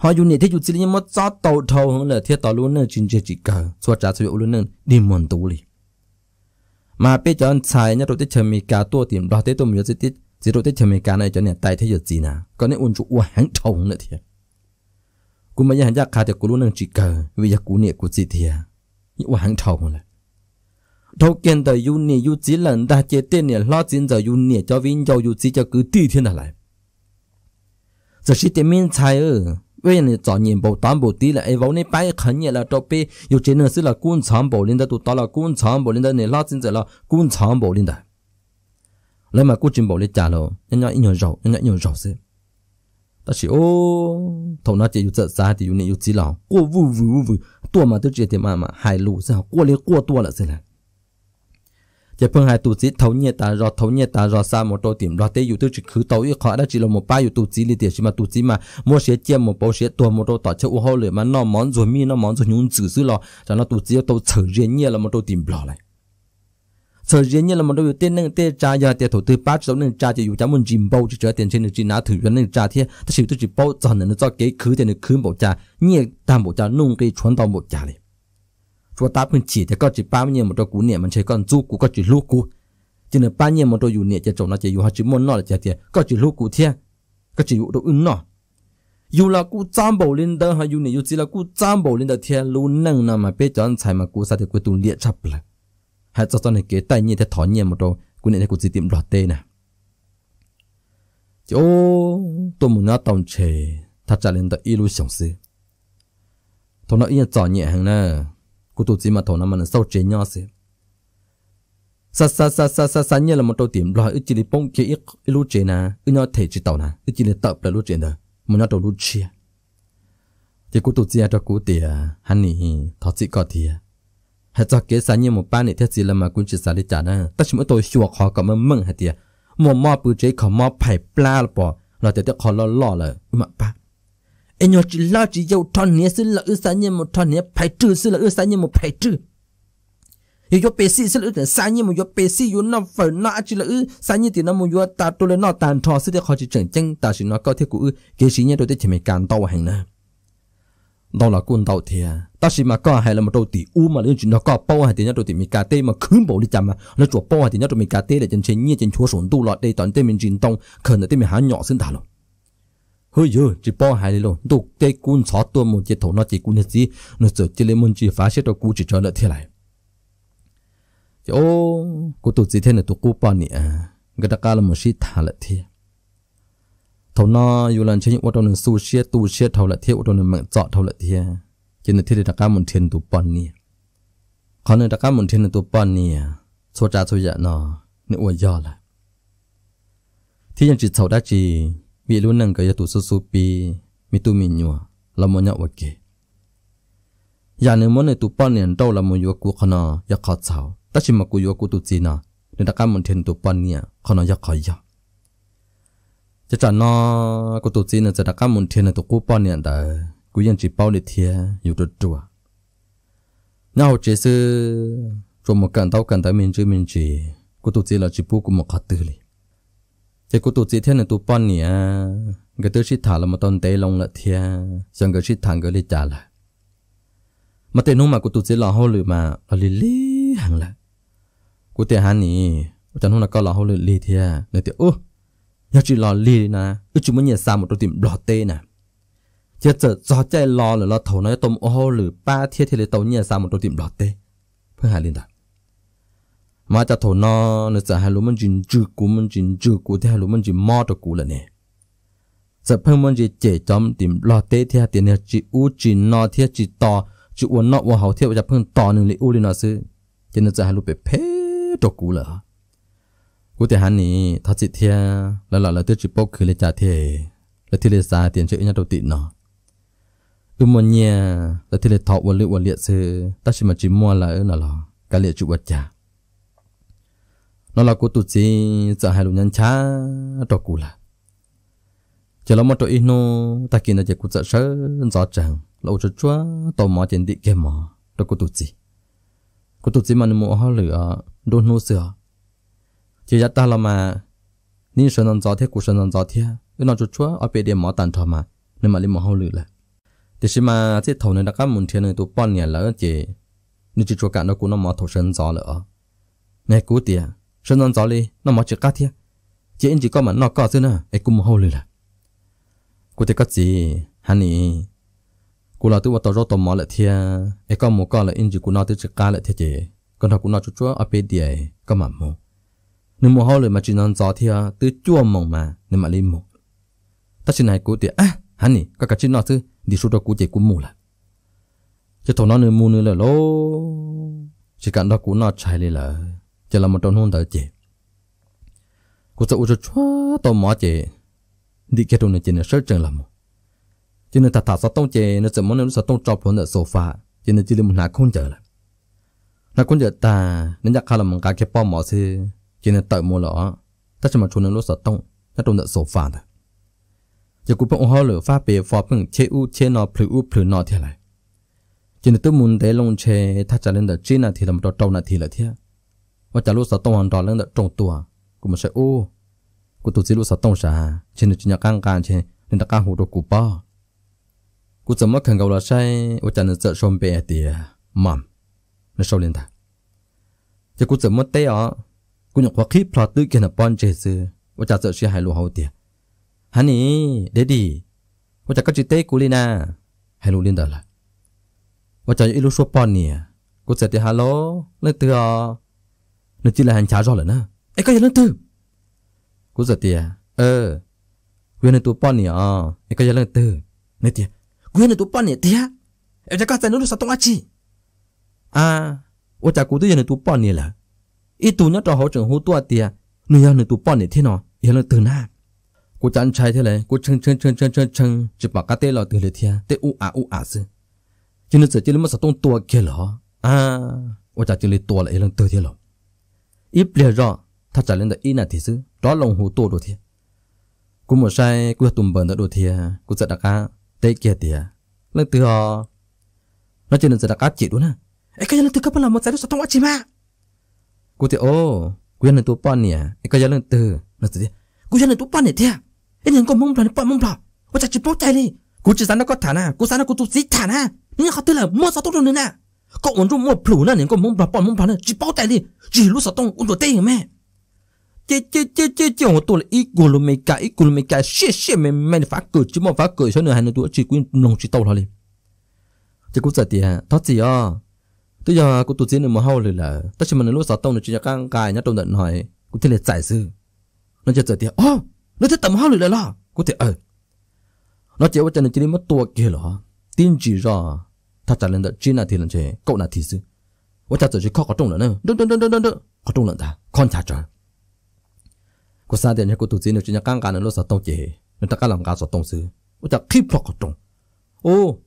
họ dùng nhẹ thế dùng xin nhưng mà cho tàu thầu hơn là thiết tàu luôn nữa chuyên chế chỉ cần xóa trả sử dụng luôn nữa đi mòn tú đi mà bây giờ anh xài nhá rồi tới chờ mì cá tua tìm đó tới tôi mình sẽ tiếp chỉ rồi tới chờ mì cá này cho nhẹ tại thế giờ gì nào còn nên ôn trụ uốn hàng thầu nữa thiệt cũng mà nhà hàng gia khá thì luôn chỉ cờ vì giờ cũng nhẹ cũng gì thiệt nhưng hàng thầu nữa đầu kiện tờ yu nhẹ lần ta chế tên nhẹ lo chính giờ yu nhẹ cho vinh cho cứ tùy thiên là lại giờ chỉ tên mình xài 为呢早年不单不低了，哎，我呢摆肯热了，这边有真的是了工厂不领的，都到了工厂不领的，你拉进在了工厂不领的，那么古进不领家了，人家一年肉，人家一年肉是，但是哦，头那节有这啥的有呢有几老，过呜呜呜，多嘛都直接嘛嘛，海路是过来过多了是了。chỉ phương hai tụ chỉ thấu nhiệt ta rồi thấu nhiệt ta rồi xa một đôi điểm rồi tới dù tôi chỉ khứ tấu ý khó đã chỉ là một ba dù tụ chỉ li tiền mà tụ chỉ mà mua xe chia một bộ xe tua một đôi tọt chơi u hô lửa mà nó món rồi mi nó món rồi nhung dữ dữ lo cho nó tụ chỉ tụ chở riêng nhiệt là một đôi điểm lò lại sở dĩ như là một đôi tiền nâng tiền trả giờ tiền thủ tư ba số nâng trả chỉ dù chả mình chìm bầu chỉ trở tiền trên được chỉ ná thử cho nâng trả thiệt ta chỉ tôi chỉ bầu chọn là nó cho kế khứ tiền được khứ bộ trả nhiệt tam bộ trả nung cái chuẩn tàu bộ trả này phụ tá phun chỉ cho con chỉ ba mươi một đôi cú nè, mình chơi con du cú con chỉ lu cú chỉ nửa ba mươi một đôi dù niệm chỉ chỗ nó chỉ dù họ chỉ muốn nọ, là chỉ tiền con chỉ lu cú thiên con chỉ dụ đồ ứng nọ. dù là cú trăm bầu linh đó hay dù niệm dù chỉ là cú trăm bầu linh đó thiên lu nâng nào mà biết chọn anh mà cú sao thì cú tụng liệt chấp là hay cho tôi này kế tay nhiên thế thỏ nhiên một đôi, cú nè thế cú chỉ tìm đoạt tê nè chỗ tôi muốn nói tổng chế thật ra lên đó ilu sống tôi nói ý là chọn nhẹ hàng nè cô tu chỉ mà thổ nó mà nó sâu chế nhau xí, sa sa sa sa sa sa như là một đầu tiệm loại chỉ để bông chỉ ít lú chế na, ít nhau thể chỉ tàu na, ít chỉ để tập là lú chế đó, mà nhau đầu lú chia thì cô tu chỉ đó cô tiệt hắn nỉ thọ chỉ có tiệt hết cho kế sa như một ba nỉ thế chỉ là mà cũng chỉ sa đi trả nà tất nhiên tôi chuộc họ cảm ơn mừng hết tiệt mò mò bự chế khó mò phải pla là bỏ là tiệt tiệt khó lo lo là mà ba enyo chỉ la chỉ dầu thon nhé xin là ư sa nhé một thon nhé phải trừ xin là ư sa nhé một phải trừ yo yo pesi xin là ư sa nhé một yo pesi yo nó phải nó chỉ là ư sa nhé thì nó một yo ta tôi là nó tàn thọ xin để khó chỉ chẳng chân ta chỉ nó có thể của ư kế sĩ nhé tôi để chỉ mình càn tàu hành nè đó là quân tàu thì ta chỉ mà có hay là một đầu tỷ u mà lên chỉ nó có bao hay thì nhớ đầu tỷ mình cà tê mà khứ bộ đi chậm mà nó chuột bao hay thì nhớ đầu mình cà tê để chân chân nhé chân chúa sổn tu lọt đây toàn tê mình trình tông khẩn là tê mình há nhỏ xin thả luôn hơi giờ chỉ bỏ hai đi luôn, đục tê cún xó tua một chiếc thổ nó chỉ cún hết gì nó sợ chỉ lấy môn chỉ phá chết đâu cú chỉ cho nó thế lại ô cô tụt gì thế này tụt cú bỏ nè à, ta đặc là một chiếc thả lợi thế thổ nó dù lần chơi những ô tô nên su xe tu xe thầu lợi thế ô tô nên mạnh dọ thầu lợi thế cho nên thế này đặc là một thiên tụt bỏ nè còn nữa đặc là một thiên tụt bỏ nè số trả số dạ nó nên uổng giờ lại. Thì nhưng chỉ sầu đã chỉ mi lu nang kaya tu susupi mi tu mi nyua la mo nya wake ya ne mo ne tu pan nen dau la mo yu ku khana ya kha chao ta chỉ ma ku yu ku tu chi na Nên ta ka mon then tu pan nia khana ya kha ya cha cha no ku tu chi na ta ka mon then tu ku pan nen da ku yan chi pao le thia yu tu tu nào chế sư rồi một cản tao cản tới chỉ cô tụt là chỉ bu của một khát tư li thế cô tụt chỉ thế này tụt bọn nè à. người tôi chỉ thả là mà tồn tại lòng là thia chẳng người chỉ thằng người đi trả là mà tên nung mà cô tụt chỉ là hôi lười mà là lì lì hàng là cô tên hắn nè chẳng hôm là có là hôi lười lì thia nói tiếng ô nhà chỉ là lì nè cứ chúng mình nhà xa một đôi tìm đỏ tê nè chết giờ gió chạy lò là lò thầu nói tôm ô hôi lười ba thia thì lấy tàu nhà xa một đôi tìm đỏ tê phương hà linh đạo mà ta thổ nó nó sẽ hai lúa mình chín chữ cú mình chín chữ cú thì hai lúa mình chín mò cho cú là nè sẽ phân mình chỉ chế chấm tìm lo tế thì hai tiền này chỉ u chỉ nó thì chỉ to chỉ uốn nó uốn hậu thì bây giờ phân to nên lấy u lên nó sư cho nên sẽ hai lúa bị phê cho cú là cú thì hắn nè thật sự thì là là là tôi chỉ bốc khơi lấy trả thì là thì lấy giá tiền chơi nhau đầu tiên nó ừ mà nhà là thì lấy thọ uốn lưỡi uốn liệt sư ta chỉ mà chỉ mua là ở nào là cái liệt chủ vật trả nó là cô tụt gì sợ hai lục nhân cha trò cũ là chỉ là một trò ino ta kia là chỉ cú sợ sợ rõ ràng lâu cho chúa tò mò trên địa kia mò trò cô tụt gì cô tụt gì mà nó mua hoa lửa đôn nô sửa chỉ ra ta là mà nín sơn non gió thế cô sơn non gió thế cái nó cho chúa ở bên địa mò tàn thọ mà nên mà lên mò hoa lửa là thế xem mà cái thầu này đã các muốn thiên này tụ pon nhà là chỉ nên chỉ chúa cả nó cú nó mò thầu sơn gió lỡ này cú tiền sơn non gió lì nó mò chữ cá thiê chỉ anh chỉ có mà nó có thôi nè ấy cũng hô lì là cô thấy có gì hả nì cô là tôi vào tàu rô tàu mò lại thiê ấy có một con là anh chỉ cô nó tới chữ cá lại thiê chị còn thằng cô nó chút chút ở bên địa có mà mù nếu mù hô lì mà chỉ non gió thiê tôi chua mù mà nếu mà lì mù ta chỉ này cô thì à hả nì có cả chỉ nó chứ đi xuống đó cô chỉ cũng mù là chứ thằng nó nữa mù nữa là lô chỉ cần đó cô nó chạy lì là chỉ là một trong hôn tới chị cô sợ ujo chua to mỏ chị đi kia trong này chị nó sợ chừng lắm chị nó thà thà sao tông chị nó sợ muốn nó sợ tông trọc hơn ở sofa chị nó chỉ là một nà không chờ là nà không chờ ta nên nhắc chắc là một cái cái bom mỏ xí chị nó tự mua lọ ta chỉ mà chúng nó lúc sợ tông nó trong ở sofa thôi giờ cũng bỗng hỏi lửa pha bể, phò phừng, chế u chế nọ phử u phử nọ thế này chỉ là tôi muốn để lông chế thắt chặt lên đợt chi là thì làm đồ trâu là thì là thế và trả lúc sáu tông hoàn toàn lên đã trồng tua cũng mà sẽ ô của tụi chỉ lúc sáu tông sa trên được nhà căng cản trên nên đã căng hồ đồ cụ ba cụ tụi mất khăn gầu là sai và trả nên sợ xôm bè tiề mầm nó sâu lên ta chỉ cụ tụi mất té ở cụ nhọc hoặc khi plot tư kia là bon chế sư và trả sợ sẽ hại lụa hậu tiề hắn ý để đi và trả các chữ cụ lên à, hại lụa lên đó là và trả những lúc số bon nè cụ sẽ tụi hà hello lên từ nó chỉ là hành trả rõ là na ai có gì ờ. ờ. nó à, tư giờ tiề ờ quyền là tụ bọn nhỉ ờ ai có gì nó tư nè tiề quyền là tụ bọn nhỉ tiề em chắc có tài nó sao tông achi à ô chả cú tự nhiên là tụ bọn nhỉ là ít tụ nhớ trò hỗ trợ hỗ tua tiề nó giờ là tụ bọn nhỉ thế nào giờ là từ na cô chán trai thế này cô chân chân chân chân chân chân chỉ bảo cá tê lò từ lề thia tê u à u à chứ cho nên chỉ là mất sao tông tua kia lò à ô chả chỉ là tua lại lần từ thế lò อออีีีปลล้รถาจะเ่่่นนตอ不热，他才能的一那提示，ด龙เ多多天。กูหมดใจกูจะตุ่มเบิร์นตัวดูเทียกูจะดักอาเตะเกียเตียเรื่องตัวน่าจะนึ่จะดักอาจีด้วยนะไอ้ก็ยังเล่นงตัวก็เป็นลมดใจดู้วยสต้องว่าิมะกูเะโอ้กูยังเล่นตัวป้อนเนี่ยไอ้ก็ยังเรื่องตัวนั่นสิกูยังเล่นตัวป้อนเนี่ยเทียไอ้เนี่ยก็มุ่งเปล่าเนี่ยป้อนมุ่งเปล่าว่าจะจีบ้อนใจเลยกูจะสันแล้วก็ฐานะกูสันแล้วกูตุ่มสีฐานะนี่เขาตื่นเลยมั่วะต้องโดนหนึ่ะ có ổn trong mua phủ nè có mông bà bọn mông bà nè chỉ bao tay đi chỉ lúc sao tông ổn đồ tay mẹ chế chế chế chế chế ổn tôi là ít gù lùm mày cả ít gù lùm mày cả xie xie mày mày phá cửa chỉ mà phá cửa cho nửa hai nữa tuổi chỉ quyên nông chỉ tàu thôi đi chỉ cũng giờ thì thoát gì à tôi giờ cũng tụt chiến được một hậu rồi là tất nhiên mình lúc sao tông là chỉ là căng cài nhá tông đợt hỏi cũng thế là giải sư nó chỉ giờ thì ô nó thế tầm hậu rồi là lo cũng thế ờ nó chỉ có chân là chỉ mất tuổi kia rồi tin chỉ rồi 他 trả lời 的真那天人去，够那提示，我他走去靠个中人呢，等等等等等等，个中人他看他这，个三点那个肚子呢，真那刚刚的落实东西，那他刚啷个说东西，我他气不个中，哦，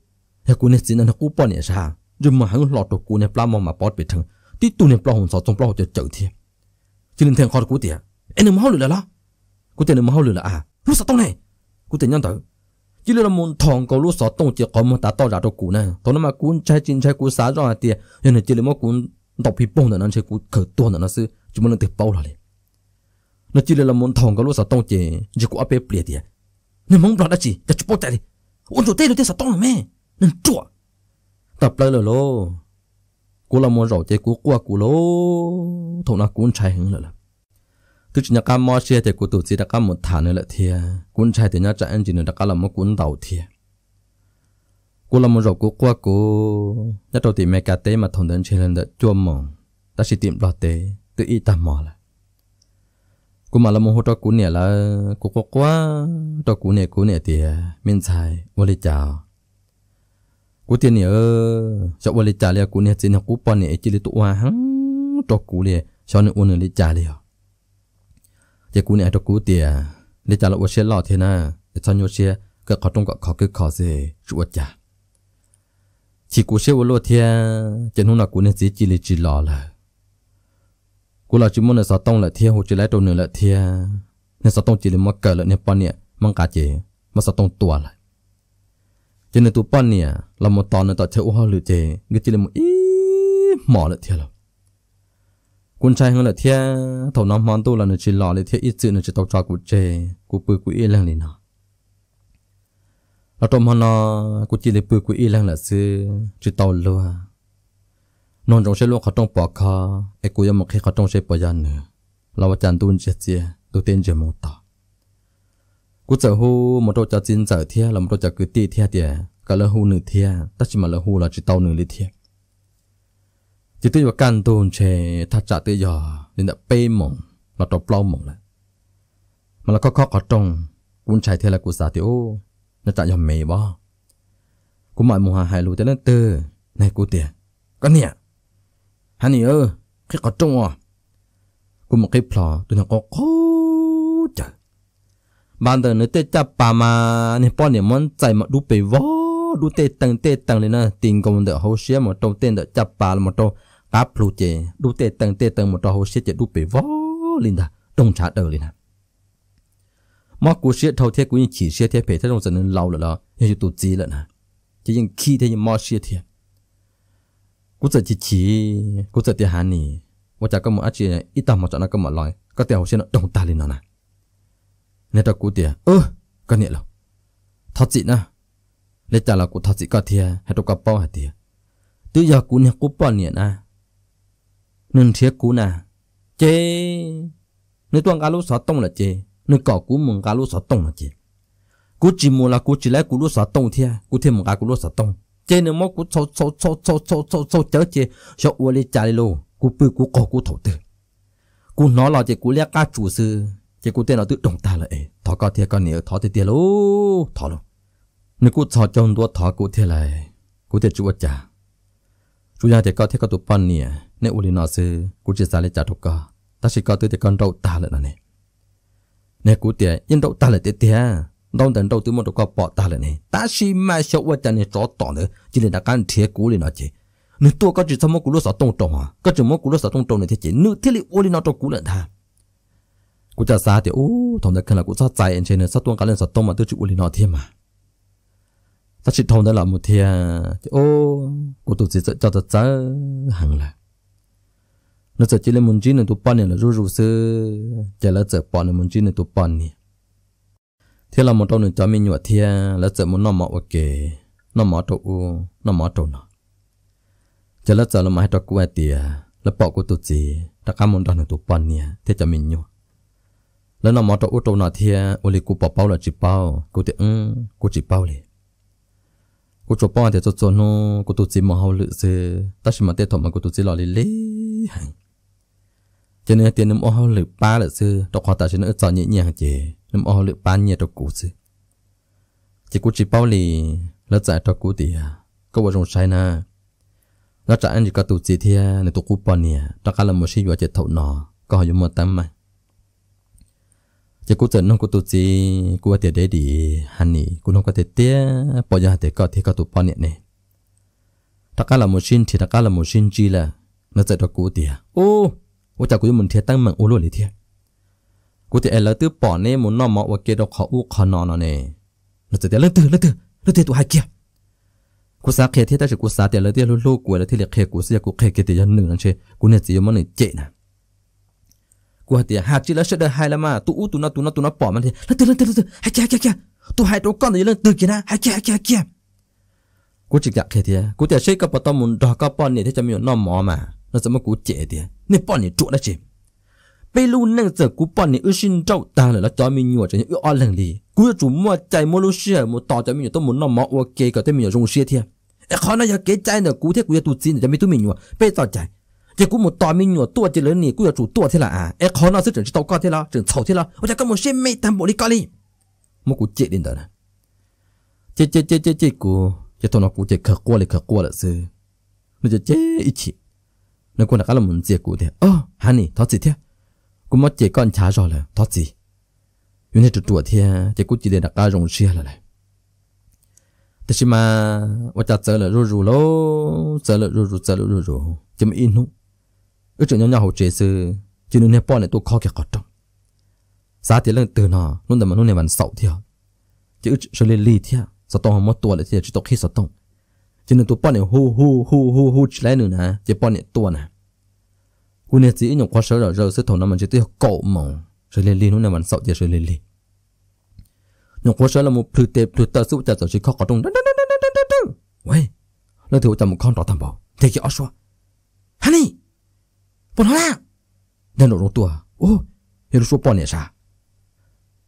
那姑娘真那姑半年啥，就嘛还老多姑娘不嘛嘛包别成，地肚娘不红烧中不就走天，今天天靠的姑爹，哎，你们好了啦，姑爹你们好了啦啊，落实东呢，姑爹娘头。chỉ là một thằng cầu lúc sáu tông chỉ có một tá to ra cho cú nè. tôi nói mà cú chạy chín chạy cú xá rồi thì nhưng là chỉ là một cú đọc bị bông nữa nó sẽ cú khởi tuôn nữa nó sẽ chúng mình được bao rồi nó chỉ là một thằng cầu lúc sáu tông chỉ chỉ cú áp bẹp bịa thì nên mong bọt đã chỉ đã chụp bọt đi ôn chỗ tây rồi tây sáu tông là mẹ nên chua tập lại rồi lô cú là một rầu chơi cú qua cú lô thằng nào cú chạy hứng rồi tu chỉ cam mò xe thì cụ tổ chức chỉ cam một thả nữa là thia cuốn trai thì nhá chạy anh chỉ nữa đặc là một cuốn đầu thia cô là một rổ cô qua cô nhá đầu thì mẹ cả tế mà thằng đến chơi lên đã chua mỏng ta chỉ tìm lo tế tự ý tạm mò là cô mà là một hồ trò cú nè là cô có quá trò cú nè cú nè thì mình xài ô lê chào cú tiền nè ơ sợ ô lê chào liền cú nè chỉ là cú bò nè chỉ là tụ hoa hăng, trò cú nè, cho nên ô nè lê chào liền ยกูเนี่ยตะกูเตียในจาละวเชียหล่อเทน่าจะชันโยเชียก็ขอตรงก็ขอก็ขอเสชวดจ้ะชีกูเชียวโลเทียจะนู่นกูเนี่ยจีจีเลยจีหล่อละกูหล่อจิมันเนี่ยสตองละเทียหูจีไรตัวหนึ่งละเทียเนี่ยสตองจีเลยมาเกิดละเนี่ยปอนเนี่ยมังกาเจมาสตองตัวละจะเนี่ยตัวปอนเนี่ยเรามาตอนเนี่ยต่อเชียวหัวหรือเจก็จีเลยมาอีหมอละเทียแล้วกุญชัยหงละเทียถน้องมอนตู้ละนึ่งชิลอเลเทียอิจื่อนึ่งชิตกจากุเจกูปืกุเอเลงเลยนอเราตมนอกูจีเลปืกุเอเลงละซื้อชิตกลัวนอนจงเชลูกเขาต้องปอกคอไอ้กุยังมัก้เขาต้องใช้ปยานเนื้อเราจันตุนเจเจตัวเต็นเจมต่อกูจะหูมันตัวจจินเจเทียลราตัวจะกึ่ตีเทียเดียกะเลหูหนึเทียตัชมาเลหูเราจิตเอหนึ่ลเทียจิตติวกันตูนเชทัจติยอนิ่นะเปมงมาตบเปล่ามงละมันแล้วก็ข้อกอดตรงกุญชัยเทลกุสาติโอน่าจะยอมเมย์บ่กุหมายมูฮาไฮรูแต่เล่นเตอร์ในกูเตียก็เนี่ยฮันนี่เออขี้กอดตรงอ่ะกูมองขีพลอตัวนั้ก็โคจบางเดินเนื้อเตจับปามาเนี่ยป้อนเนี่ยมันใจมาดูไปวอดูเตตังเต ตังเลยนะ ติงกงเดอเขาเชียหมดตรงเต้นเดอจับปาหมดตรง áp lu chê đu tê tầng tê tầng một trò hồ sẽ chê đu bể vó lên ta đông trả đời lên ta mà cú sẽ thâu thế cú nhìn chỉ sẽ thế bể thế trong dần nên lâu rồi là như tụ gì lận à chỉ những khi thế nhưng mà sẽ thế cú giờ chỉ chỉ cú giờ thế hà nì và chả có một chị ít tầm một chọn nó có một lời có tiền hồ sẽ nó đông ta lên nó nè nên ta cú tiền ơ có nghĩa là thật gì nè nên chả là cú thật gì có thiệt hay đâu có bao hả thiệt tự giờ cú này cú bao nhiêu nè nên thiết cú nà chê nếu tuân cá lú sáu tông là chê nếu cỏ cú mừng cá lú sáu tông là chê cú chỉ mua là cú chỉ lấy cú lú sáu tông thia cú thêm mừng cá cú lú sáu tông chê nếu móc cú sâu sâu sâu sâu sâu sâu sâu chớ chê cho uo li chà li lô cú bự cú cỏ cú thổ tư cú nó là chê cú lấy cá chủ sư chê cú tên là tự động ta là ấy thọ cao thia con nhiều thọ thì tiền lô thọ lô nếu cú sọ trong đua thọ cú thia lại cú thia chúa chả chúa nhà thì có thia có tụ pan nè nếu uli nó sư cú chỉ xa lên trả trục cờ ta chỉ có tới thì con râu ta lại nè nè cú tiệt yên râu ta lại tiệt tiệt đông tận râu từ một trục bỏ ta lại nè ta chỉ mà sợ quá chả nè rõ tỏ nữa chỉ là đã can thiệt cú liền nói chứ, nếu tôi có chỉ thầm một cú lúc sáu tông trồng à có chỉ một cú lúc sáu tông trồng này thì chỉ nữ thiết lý uli nó cho cú lại thà cú trả xa thì ô thằng này cần là cú sao chạy anh trên này sao tuôn cả lên sáu tông mà tôi chịu uli nó thêm mà ta chỉ thằng đó là một thiệt ô cú tụt chỉ cho cho cho hằng là nó sẽ chỉ lên muốn chín là tụ bắn là rú rú sư chỉ là chỉ bắn là muốn chín là tụ bắn nè thế là một trong những cháu mình nhụa thia là chỉ muốn nó mỏ ok nó mỏ tụ nó mỏ tụ nó chỉ là chỉ là mà hai tụ quay tiề là bỏ của tụ gì ta cả một trong những tụ bắn nè thế cháu mình nhụa là nó mỏ tụ tụ nó thia ô li cụ bỏ bao là chỉ bao cụ thì ừ cụ chỉ bao liền cô chụp bao thì cho cho nó cô tụt chỉ mà hậu lự xe ta chỉ mà tết thọ mà cô tụt chỉ lò lì lì cho nên tiền nấm ô hao lửa ba lửa sư đọc họ tạo cho nó giỏi nhẹ nhàng chỉ nấm ô lửa ba nhẹ đọc cũ sư chỉ cú chỉ bao lì lỡ giải đọc cũ tìa có bộ rồng sai na lỡ trả anh chỉ có tụ chỉ thia à, này tụ cú bao nè đó cả là một sinh hoạt chế thấu nọ có họ dùng một tâm mà chỉ cú trận nông cú tụ chỉ cú tiệt đấy đi hành nị cú nông có thể tiếc bỏ ra thì có thể có tụ bao nè này đó cả là một sinh thì đó cả là một sinh chi là nó giải đọc cũ tìa ô ว่าจะกูยมุนเทตั้งมังอุลุเลยเทียกูจะเอลตื้อปอนเน่มุนนอมอว่าเกดอกขออุขอนอนเน่เราจะเดลตื้อเลื่ตื้อเลื่ตื้อตัวหายเกียกูสาเคเทียแต่ฉันกูสาเดล๋เื่อนตื้อลูกกูแล้วที่เรียกเคกูเสียกูเคเกติยันหนึ่งนั่นเช กูเนี่ยจีมันเนี่ยเจนะ กูหัดเดียหาจีแล้วเสด็จหายละมาตู้อุตุนัตู้นัตู้นัปอนมันเทียเลื่ตื้อเลื่ตื้อเลื่ตื้อหายเกียหายเกียตัวหายตัวก้อนเดลตื้อกิยนะหายเกียเกียเกียกูจิกอยากเคเทียกูจะใช้กับป๋อตมุนดอกกับปอนเนี่ยที่จะมีน้อมหมอมา nó 怎么古姐的？那半年做了姐，被路那个古半年二十周单了，那咱们女真要二零哩，古要做么在么路事，么大咱们都么那么我给个咱们要用些天，哎，看那要给在呢，古天古要做钱，咱们都没女被造在。这古么大美女多的人呢，古要做多的了啊！哎，看那是真是到高的了，真臭的了，我家根本先没担保你搞哩，么古姐领导呢？这这这这这古，这头脑古这可过了可过了是，那就这一起。nó cũng đã cá là muốn giết cụ thế ơ hà nị thoát gì thế cũng mất chỉ con chả rồi là gì nhưng thế chuột thế chỉ cũng chỉ để đặt cá rồng xia là này thế chứ mà và chặt sợ là rù rù lô sợ là rù rù sợ là rù rù nhau nhau hậu chế sư nên bọn này tôi khó kia khó trong giá tiền lên từ nó luôn tầm mà luôn này vẫn sậu thế chứ ước chuyện lên lì thế sao tôi lại thế chứ tôi khi sao tôi cho nên tôi bọn này hu hu hu hu hu chỉ lấy nữa nè chỉ bọn này tua nè cô nè chỉ nhộng qua sở rồi rồi sẽ thầu năm mình chỉ tiêu cậu mỏng rồi lên liền nó mình sợ chỉ rồi lên liền nhộng qua sở là một plư tê plư tơ sụp chặt rồi chỉ khó có trong đó đó đó đó đó đó vậy nó thiếu chậm một con đó tam bảo thế kia ớt hắn đi bọn nó là nên nó tua ô hiểu số bọn này sao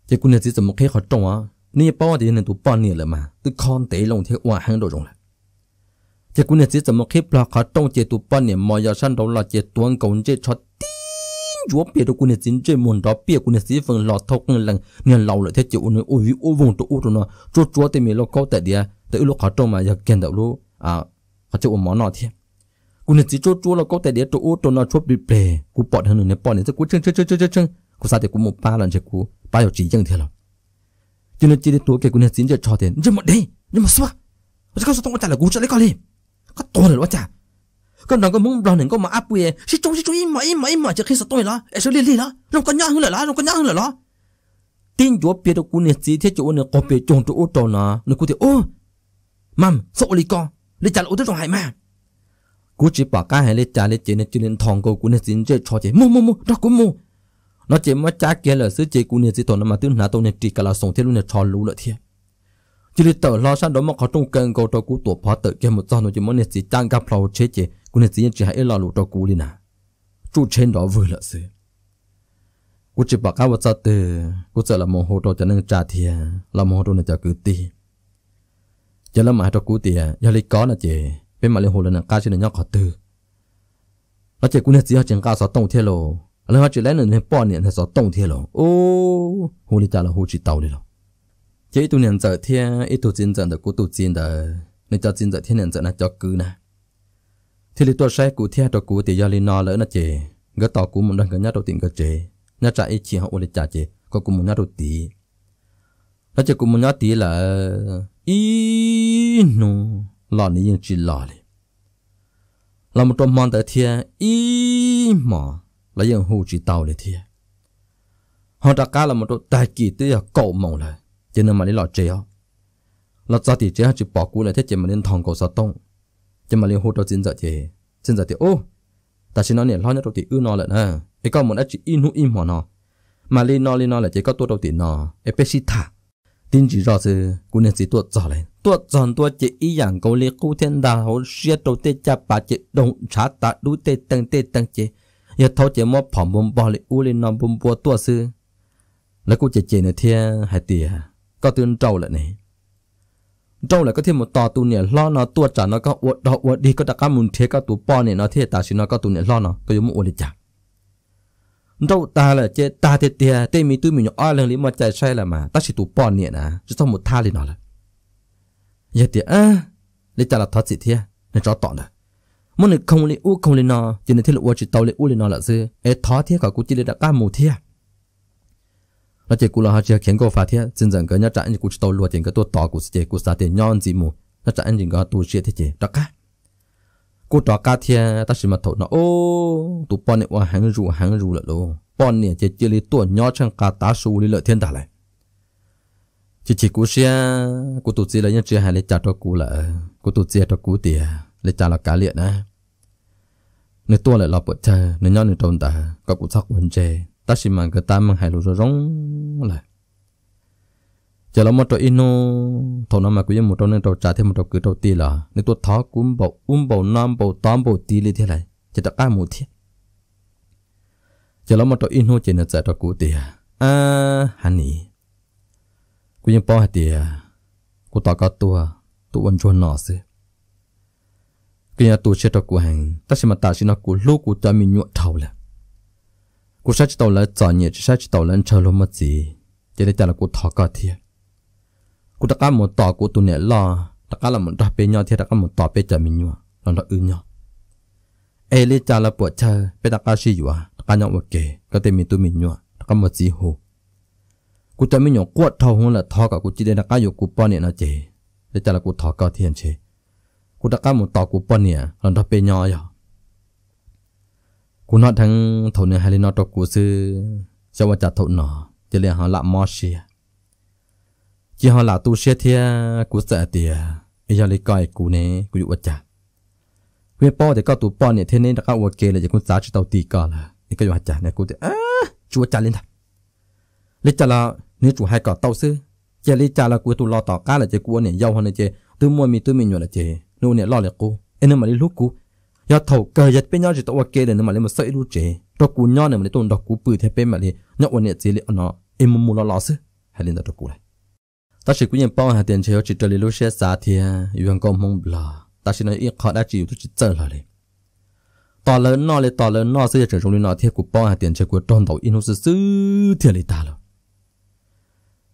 chỉ cô nè chỉ chậm một cái khó trong á nên bao thì nên tụ bọn này là mà tự con tế lòng thế hòa hàng đồ rồi là chỉ cũng nên chỉ 怎么可以把它中介都半年嘛，要上到了这端公这车顶，我别的姑娘真这门到别姑娘媳妇老头跟人，你老了他就那乌鱼乌翁都乌着呢，做做对面老高的的，对路他中嘛要见到路啊，他就我忙那天。กูเนี่ยจีโจโจเราก็แต่เดียวตัวตัวน่ะชอบดิเปลกูปอดหนึ่งเนี่ยปอดเนี่ยจะกูเชิงเชิงเชิงเชิงเชิงกูซาเดียวกูมุป้าหลังจากกูป้าอยู่จีจังเท่าหรอจีเนี่ยจีตัวแกกูเนี่ยจีจะชอบเดียวจะหมดเดียวจะหมดสวะจะเข้าสู่ตรงกันแต่ละกูจะเล็กก็เลย có tôi rồi chả con đó có muốn lo nên có mà áp quê chỉ trông chỉ trông mà im mà im mà chỉ khi sợ tôi là em sẽ liên liên đó nó có nhá hơn là nó có nhá hơn là tin chúa biết được cuốn này gì thế chỗ này có biết chồng chỗ trò nó nó cứ thế ô mầm sợ lì con lì chả lỗ trong hải mà cú chỉ bảo cái hay lì chả lì chỉ nên chỉ nên thòng cầu cuốn này gì chơi trò chơi mua mua mua đó cũng mua nó chỉ mất cha là sứ chỉ cuốn này gì tổ mà tư nào tổ này chỉ cả là sống thế luôn này trò lú lợi thiệt chỉ là tờ lo sang đó mà có trong cần cầu trâu cú tổ phá tờ kia một giọt nó chỉ muốn nét gì tăng gặp lâu chế chế cũng nét gì chỉ hãy lo lụt trâu cú đi nà chú trên đó vừa lợn sự cú chỉ bảo cáo vợ từ cú sợ là mồ hôi trâu cho nên trả thìa là mồ hôi trâu này cho cứ ti cho lắm mà trâu cú tiề à, giờ lấy có là chế bên mà lấy hồ lên là cá chỉ là nhóc khó từ nó chế cú nét gì họ chỉ cá sọ tông thế lô แล้วเขาจะเล่นในป้อนเนี่ยถ้าสอตรงเทียหรอโอ้หูนี่จ่าเราหูจิตเตาเลยหรอ chỉ tu niệm giờ thiên ít tu chín giờ được cố tu chín giờ nên cho chín giờ thiên niệm giờ là cho cứ nè thì lý tuột sai cú thiên cho cú thì do lý nó lỡ nó chế gỡ tỏ cú muốn đơn gỡ nhát đầu tiên gỡ chế nhát trả ít chỉ họ ôn lý trả chế có cú muốn nhát đầu tí nó chế cú muốn nhát tí là ý nụ lọ này nhưng chỉ lọ này là một trong món tới thiên ý mà là những hồ chỉ tàu này thiên họ đã cá là một trong đại kỳ tới cầu mộng này chế nên mà đi lọ chế lọt ra thì chế hạt chỉ bỏ cú là thế chỉ mà nên thòng cổ sao tông chỉ mà liên hô cho xin giờ chế xin giờ thì ô ta chỉ nói nè lo nhất đầu thì ư nó lận ha cái con muốn ăn chỉ in hú im hòn nó mà liên nó liên nó là chế có tua đầu thì nó ấy bé xí thả tin chỉ rõ sự cú nên chỉ tua rõ lên tua rõ tua chế ý rằng cô liên cú thiên đà hồ xuyên đầu tê cha bà chế đồng trả ta đủ tê tăng tê tăng chế giờ thâu chế mua phỏng bom bò lại u lên nó bom bò tua sư lấy cú chế chế nữa thiên hai tiền ก็ตื่นเจ้าละนี่เจ้าละก็เทียมต่อตัวเนี่ยล้อเนาะตัวจ่าเนาะก็อวดดอกอวดดีก็ตะกามุนเทก็ตัวป้อเนี่ยเนาะเทียตาชินเนาะก็ตัวเนี่ยล้อเนาะก็ยมอวดจ่าเจ้าตาละเจตาเตียเตียเตมีตื้อมีอยู่อ้อเรื่องลิมาใจใช่ละมาตั้งสิตัวป้อเนี่ยนะจะต้องหมดท่าเลยเนาะละอย่าเตียอ่ะเลยจ่าละทอดสิเทียในจอต่อนะมันนึกคงเลยอู้คงเลยเนาะจะในที่ละอวดจิตเตาเลยอู้เลยเนาะละซื้อเอท้อเทียกับกูจิเลยตะกามูเทีย那结果了哈，这全国发帖，真正个人家人过去到路点个多大故事节，故事点娘子么？那咱人家都写的节，大概。cô trò cá thia ta xin mà thổ nó ô tụ bọn này qua hàng rù hàng rù là lô bọn này chỉ chỉ lấy tuổi nhỏ chẳng cá tá su lấy lợi thiên tả lại chỉ chỉ cú xe cú tụ chỉ là những chuyện hay lấy trả cho là cú tụ chỉ cho cú tiền lấy trả là cá liệt nè nếu tua là bữa chơi nếu nhau nếu trộn tả có cú sắc quần chè ta xin mang cái ta mang hai lúa rong lại giờ là một trò ino thổ nó mà cứ một trò nên trò trả thêm một trò cứ trò tì là nên tôi thó cũng bầu um bầu nam bầu tam bầu tì lên thế này chỉ được ai một thiết giờ là một trò ino chỉ nên giải trò cũ tì à hắn nhỉ cứ như bao tì cứ tao có tua tụ ăn chuồn nọ xí cứ như tụ chết trò cũ hàng ta xin mà ta xin nó cũ lúc của ta mình nhuộm thầu là กูใช้ตัวละจอเนี่ยใช้ตัวละเชลมจีจะได้แต่ละกูถอกอเทียกูตะก้าหมดต่อกูตัวเนี่ยรอตะก้าละหมดต่อไปยอเทียตะก้าหมดต่อไปจะมีนัวลองต่ออื่นยอเอลิจาละปวดเชอไปตะก้าชิอยู่อ่ะตะก้ายองวเกก็เต็มมีตัวมีนัวตะก้าหมดจีโหกูจะไม่หยงกวดเท่าหัวละทอกับกูจีได้ตะก้าอยู่กูป้อนเนี่ยนะเจได้แต่ละกูถอกอเทียนเชกูตะก้าหมดต่อกูป้อนเนี่ยลองต่อไปยอยอกูนอทั้งถนเฮลินอตกูซื้อจะว่าจัดถนอจะเรียกหาละมอเชียจีหาละตูเชียเทียกูเสียเตียไอ้ยาลิกอยกูเนี่ยกูอยู่ว่าจัดเวป้อแต่ก็ตูป้อนเนี่ยเทนี่ตะก็วัวเกเลยจะกูสาชิตเอาตีก่อนละนี่ก็อยู่ว่าจัดเนี่ยกูจะอ้าชัวจัดเลยนะลิจัดละนี่จู่ให้ก่อเต้าซื้อเจลิจัดละกูตูรอต่อก้าเลยจะกูเนี่ยยาวหันเลยเจตื้อมวยมีตื้อมีหนวดเลยเจนู่นเนี่ยรอเลยกูไอ้นั่นมาลิลูกกู ya thầu cơ ya bên nhau chỉ tao kê nên mà lấy mà sợ lu chế đó cú nhau này mà lấy tồn đó bự thế bên mà lấy nhau ổn nhẹ chỉ lấy nó em muốn lo lo chứ lên đó cú này ta chỉ cú nhận bao hạt tiền chơi chỉ chơi lu xe xa thì à, yuan công mong bla ta chỉ nói ít khó đã chịu tôi chỉ chơi là lấy tỏ lớn nó lấy tỏ lớn nó sẽ trở trong lên nó thì cú bao hạt tiền chơi cú tròn đầu in nó sư thì lấy ta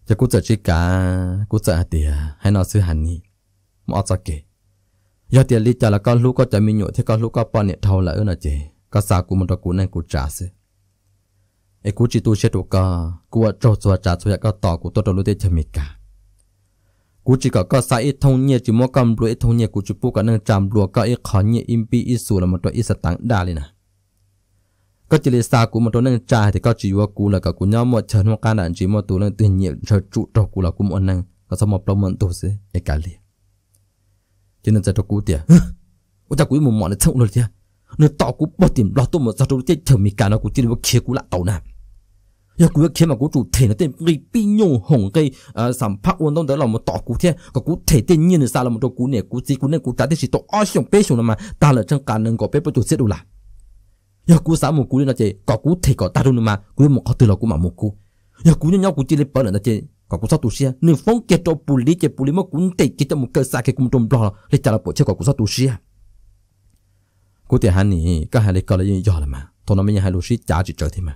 rồi cho chơi chỉ cả cú chơi hạt tiền à, hay nó sư hẳn nhỉ mà ở giờ tiền lì trả là con lúc có trả mi nhụt thì con lúc có bọn nhện thầu là ơn là chị có sao cũng một cú này cú trả sẽ ấy cú chỉ tu chết được cả cú ở chỗ chùa trả chùa có tỏ cú tôi đầu lúc thì chả mít cả cú chỉ có có sai ít thông nhẹ chỉ mua cầm lúa ít thông nhẹ cú chỉ bu cả năng chạm lúa có ít khó nhẹ im bi ít sù là một đôi ít sạt tảng đa lên. à có chỉ lấy xa cú một đôi năng trả thì có chỉ vua cú là cả cú nhau một chân một can đạn chỉ một tù năng tiền nhẹ chờ trụ trâu cú là cú một năng có sao một đồng một tù sẽ ấy e cả liền cho nên ra cho cú tiền ủa ta cú một mọn là thằng rồi tiền nó tỏ cú bỏ tiền lo tôi mà ra cho chết chờ mì cả nó cú tiền nó kia cú lạ tàu nè giờ cú kia mà cú chủ thể nó tên cái bị nhung hồng cây à, sản phát quân đông đó là một tao cú thế có cú thể tên nhiên là sao là một cú này cú gì cú này cú trả thì chỉ tao ai xong bê xong mà ta là trong cả nâng có bê bao chủ sẽ đủ là giờ cú sáng một cú là chỉ có cú thể có ta luôn mà cú một khó từ là cú mà một cú giờ cú nhau cú chỉ lấy bao là chỉ kwa kusa tushia ni fong ke to puli ke puli mo kunte kita mo ke sa ke kum tom bla le tala po che kwa kusa tushia ku te hani ka hale ka le yin yo la ma to na me ya halu shi là chi cho thi ma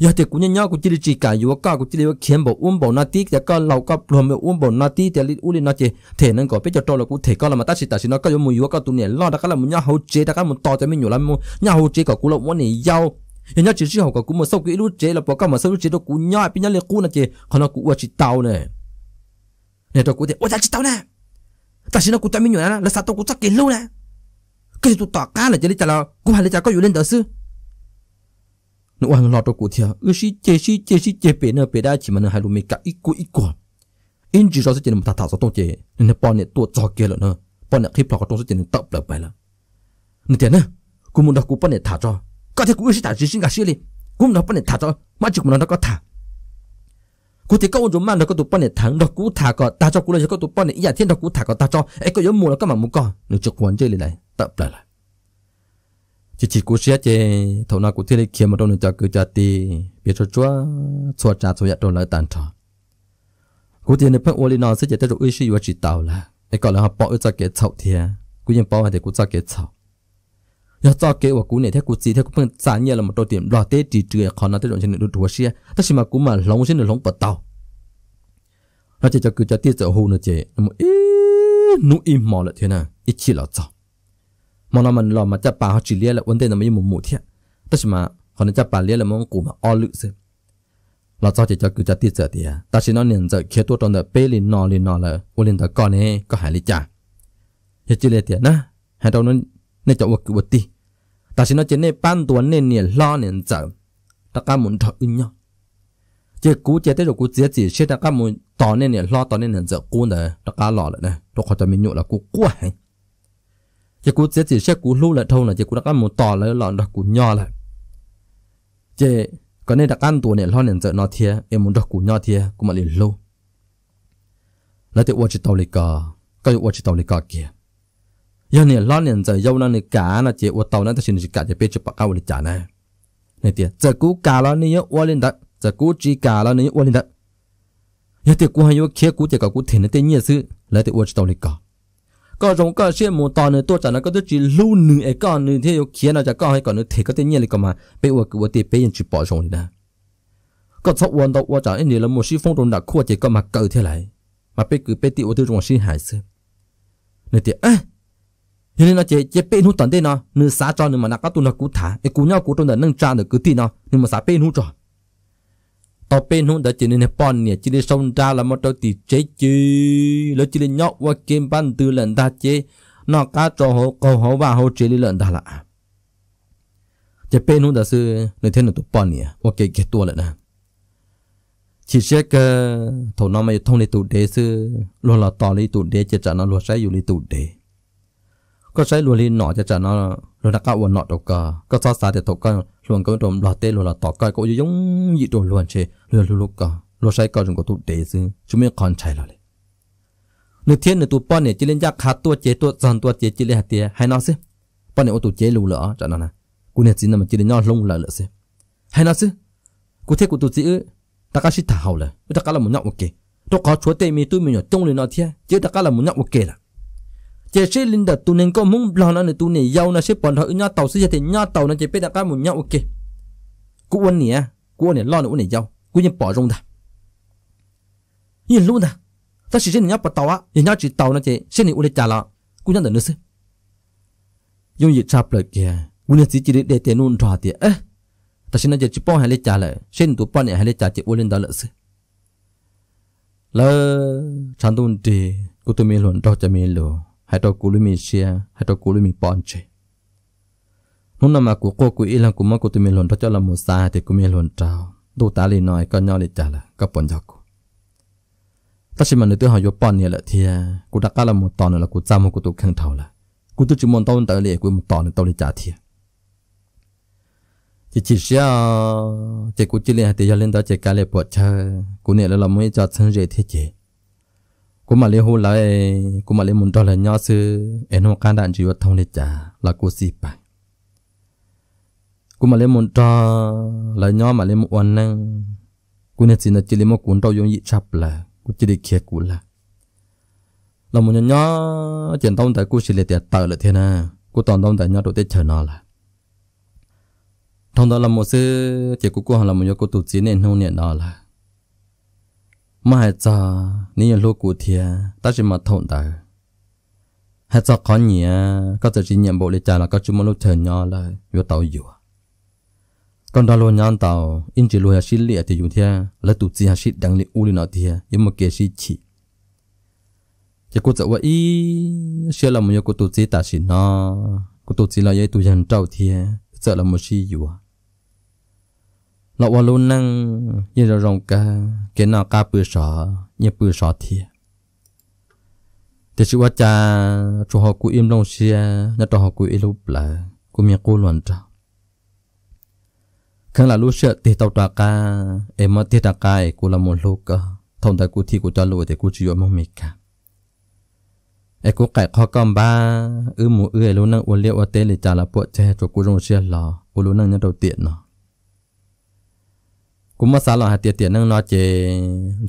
ya te ku nya ku chi chi ka yo ka ku chi le khem bo um chỉ na yêu ya ka lau ka plo me um bo na ti te li u li na che te nang ko pe cho to la ku te ka la ma ta chi ta chi na ka yo mo yo ka tu ne la da ka la mo nya ho che da ka mo to te me nyu la mo nya ho chế ka ku lo mo ni yao nhà chỉ chỉ học có cũng một sau cái lúc chế là bỏ cả một sau lúc chế đó cũng nhai bên nhà liền cú là chế còn nó cũng chỉ tàu này nè tôi cũng thế ôi ta dạ, tàu nè ta chỉ nó cũng ta mình nhớ là sao tôi chắc kiến luôn nè cái gì tôi tỏ là chế đi trả là cũng hay là trả có lên đó sư nó tôi cũng thế ư si chế si chế si chế bể nè bể đã chỉ mà nó hay luôn mình cả ít cú ít quả in chỉ cho sự chế một thằng thảo số tông nên bọn này tua cho kia rồi nè bọn này khi bỏ có tông số chế nó tập lại bài là nè tiền nè cũng muốn đọc cũng bọn này thả cho có thể cũng sẽ thả chỉ sinh cả xíu đi cũng nó bận thả cho mà chỉ cũng nó có thả cụ thể câu chúng mà nó có tụ bận thắng nó cũng thả có ta cho cụ là có tụ bận ý thiên nó cũng thả có ta cho ấy có giống mù nó có mà mù có nó chụp quấn chơi lại tập lại lại chỉ chỉ cụ xí chế thầu nào cụ thể lấy kiếm mà đâu nó cho cứ cho tì biết cho chúa chúa trả chúa nhận đồ lại tàn trò cụ thể nếu phân ô li nó sẽ chế tới rồi ý sĩ và chỉ tạo là ấy còn là họ bỏ ở cho cái chậu thì bỏ vào để cụ cho cái chậu ยาจอดเกว่ากูเนี่ยเท่กูจีเท่กูเพิ่งจานเนี่ยเรามาตัวเตียมรอเต้จีเจือขอนาเต้หลงเช่นดูดัวเชียถ้าชิมากูมาหลงเช่นหลงปะเตาเราจะจะกูจะเตี้ยจะหูนะเจนมอีนูอีหมอละเท่านะอีชีเราจอมองเรามันเรามาจะป่าเขาจีเลียละวันเต้นเราไม่ยมุมหมู่เท่ถ้าชิมาขอนาจะป่าเลียละมองกูมาอ้อลึกเสียเราจอดจะจะกูจะเตี้ยจะเดียแต่ชิโนเนี่ยจะเขียตัวตรงเดเปลินนอลินนอละวันเล่นตะก่อนเนี่ยก็หายลิจ่าอย่าจีเลยเดียนะหายตรงนั้นในจังหวะกูวัดตี ta xin nó chỉ nên ban tuần nên nè lo nên giờ ta cả muốn thở ưng nhau chỉ cú chỉ tới rồi cú chỉ chỉ sẽ ta cả muốn tỏ nên nè lo tỏ nên nên giờ cú này ta cả lo này tôi khỏi cho mình nhụ là cú quá hay cú chỉ chỉ sẽ cú lưu lại thôi là chỉ cú ta cả muốn lại lo là cú nhỏ lại chỉ có nên ta cả tuần nè lo nên giờ nó thiệt em muốn đọc cú nhỏ thiệt cũng mà liền lâu là thì uất chỉ tàu lịch cái uất chỉ tàu lịch cả giờ này lo nền giờ dâu nó này cả nó chỉ ô tàu nó ta xin cả chỉ biết chụp bạc cao để trả này này tiền giờ cú cả lo này ô lên đặt giờ cú chỉ cả lo này ô lên đặt giờ tiền cú hay ô kia cú chỉ cả cú thiền nó tiền nhiều sự lấy tiền này cả có giống có xe mô tàu này tôi trả nó có chỉ lưu nửa ấy con nửa thế ô kia nó chả có hay còn nửa thế có tiền nhiều này mà bây ô cú tiền bây giờ chụp bỏ xong rồi nè có thọ quan đầu ô trả anh này là một sĩ phong tròn đã khua chỉ có mà cỡ thế này mà bây cứ bây tiền ô tôi trong sĩ hại sự này tiền ấy thế nên là chế chế bên hút tận đây nó nửa xá cho nửa mà nó có tụi nó cú thả cái cú nhau cú trong đó nâng trang được cứ tin nó nửa mà xá bên hút cho tao bên hút đó chỉ nên bọn nè chỉ nên sông ra là một đầu tỷ chế chứ lỡ chỉ nên nhóc qua kim ban từ lần ta chế nó cá cho hồ câu hồ và hồ chế lần ta là chế bên hút đó sư nửa thế nửa tụi bọn nè ok cái tua lại nè à. chỉ sẽ cái thổ nó mà thông lý tụ đế sư luôn là tỏ lý tụ đế chỉ trả nó luôn sẽ dùng lý tụ đế có trái lùa lên nọ cho chả nó lùa đặt cao nọ đầu cờ có so sánh thì thục coi luồng cái trộm lọt tê lùa lọt tỏ coi cũng giống dị đồ luồn chê lùa lùa lùa cờ lùa trái cờ chúng có tụ đế sư chúng mình còn chạy lại nửa thiên nửa tụ bọn này chỉ lên giác hạt tua chế tua giòn tua chế chỉ lên hạt tía hay nó xí bọn này ô tụ chế lù lỡ chả nó nè cú này chỉ nằm chỉ lên nhau lông lỡ lỡ xí hay nó xí cú thế cú tụ chỉ ta cá xí thảo lỡ ta cá là một nhậu một kề tôi có chúa mi tôi mình nhỏ trông lên nó thế chứ ta cá là một nhậu một là chế chế linh đặt tu nên có muốn lo nó nữa tu này giàu nó sẽ bọn họ nhau tàu sẽ thì nhau tàu nó chỉ biết đặt cái một nhau ok cú quân nè cú quân nè lo nữa này giàu cú nhân bỏ rong ta nhìn luôn ta ta chỉ trên nhau bắt tàu á nhìn nhau chỉ tàu nó chỉ xin sẽ này ulit trả lọ cú nhân đợi nữa xí dùng gì chạp lại kìa cú nhân chỉ chỉ để tiền luôn trả tiền ấy ta xin nó chỉ bỏ hai lít trả lại xin tụ bỏ này hai lít trả chỉ ulit đó lợ xí lỡ chẳng tuân thì cú tụi miên luôn đó chỉ miên luôn mình hato kulumi sia hato kulumi ponche nuna ma ku ko ku ilang ku ma ku tumi lon ta la mo sa te ku mi lon ta do ta li noi ka nyo li ta la ka pon ja ku ta si ma ne te ha yo pon ne la thia ku ta ka la mo ton la ku cha mo ku tu khang thau la ku tu tao mon ton ta le một mo ton ta li trả thia chỉ chỉ xia chỉ cú chỉ hai hạt tiền lên đó chỉ cá lên bọt chờ cô này là làm mấy trò chân rể thế chỉ cú mà lấy hồ lại cú mà lấy muốn đó lại nhau sư em không can đảm chịu thông để trả là cú xì bài cú mà lấy muốn đó lại nhau mà lấy một quan năng cú nhận xin là chỉ lấy một cuốn đâu dùng ít chập là cú chỉ để kia cú là là một nhau chuyện tông tại cú chỉ lấy tiền tờ là thế na cú toàn tông tại nhau đồ tết chờ nó là thông đó là một sư chỉ cú cú là một nhau cú tụt chỉ nên hôn nhận đó là mà hệ cho nếu lô cụ thì ta chỉ mà thôn đời hết giờ có nhỉ có thể chỉ nhận bộ để trả là có chúng mà lúc chờ nhau là vô tàu dùa còn đó luôn nhau tàu in chỉ luôn hệ xin lệ thì dùng thì là tụt chỉ hệ sĩ đang lệ u lên nó thì nhưng mà kể sĩ chỉ chỉ cô sợ vậy sẽ là một có tụt chỉ ta sĩ nó có tụt chỉ là vậy tụt dân trâu thì sợ là một sĩ dùa lọ wa lu năng như là rồng cá cái nào cá bự sọ như bự sọ thì thì sự vật cha cho họ cú im long xia nhà cho họ cú ilu là cú miệng cú luận cho. khăng là lu sợ thì tàu ta cá em mất thì ta ca cú là một lu cơ ờ, thông tại cú thì cú cho lu thì cú chịu mong mệt cả em cú cải khó cầm ba ư mù ư lu năng uốn liệu ở tên trả là bộ che cho cú rong xia lò cú lu năng nhà đầu tiện nó cú mà xả lọ hạt tiệt tiệt năng nó chế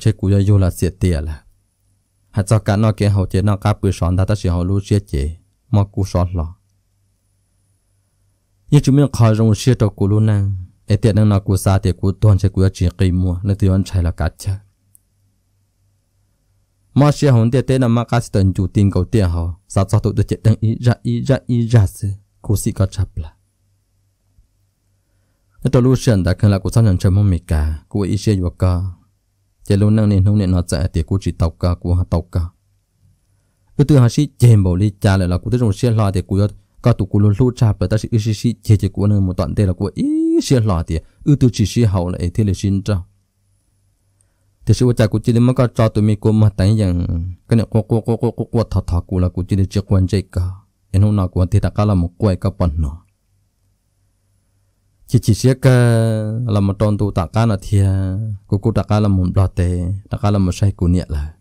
chế cú cho du là tiệt tiệt là hạt cho cả nó kia hậu chế nó cá bự sòn đã ta chỉ hậu lú chế chế mà cú sòn lọ nhưng chúng mình khỏi rong chế cho cú lú năng ế tiệt năng nó cú xả tiệt cú toàn chế cú chỉ kỳ mua nên tiêu ăn chạy là cá chả mà chế hồng tiệt tiệt là mà cá sĩ tận chủ tiền cầu tiệt họ sao cho tụi được chế đang ý ra ý ra ý ra sự cú sĩ có chập lại ตัวลูเชียนแต่คือเรากูซ้ำยังเชื่อมั่นมิกากูอีเชียอยู่ก็เจลูนั่งเนี่ยนุ่งเนี่ยนอนใจเตี๋ยกูจีตกก็กูหาตกก็กูตื่นหาชิเจมบอกลิจ่าเลยเรากูตื่นรู้เชียนรอเตี๋ยกูยศก็ตุกูลูจ่าเปิดแต่ชิอีชิเจเจกูเนี่ยมุตันเตี๋ยเรากูอีเชียนรอเตี๋ยอือตื่นจีเชียเขาเลยที่เลยชินจ้าแต่ชิวจากกูจีเลยมันก็จอตัวมีกูมาแต่ยังก็เนี่ยกูกูกูกูกูถอดถอดกูแล้วกูจีเลยเจ้าควนใจก็เอ็นหัวหน้ากูที่ตะกาละมุกกล้วยก็ปนเนาะ chỉ chỉ sẽ cái là một tròn tu tạ cá là thì cô cô tạ cá là một đọt tệ tạ cá là một sai cụ niệm là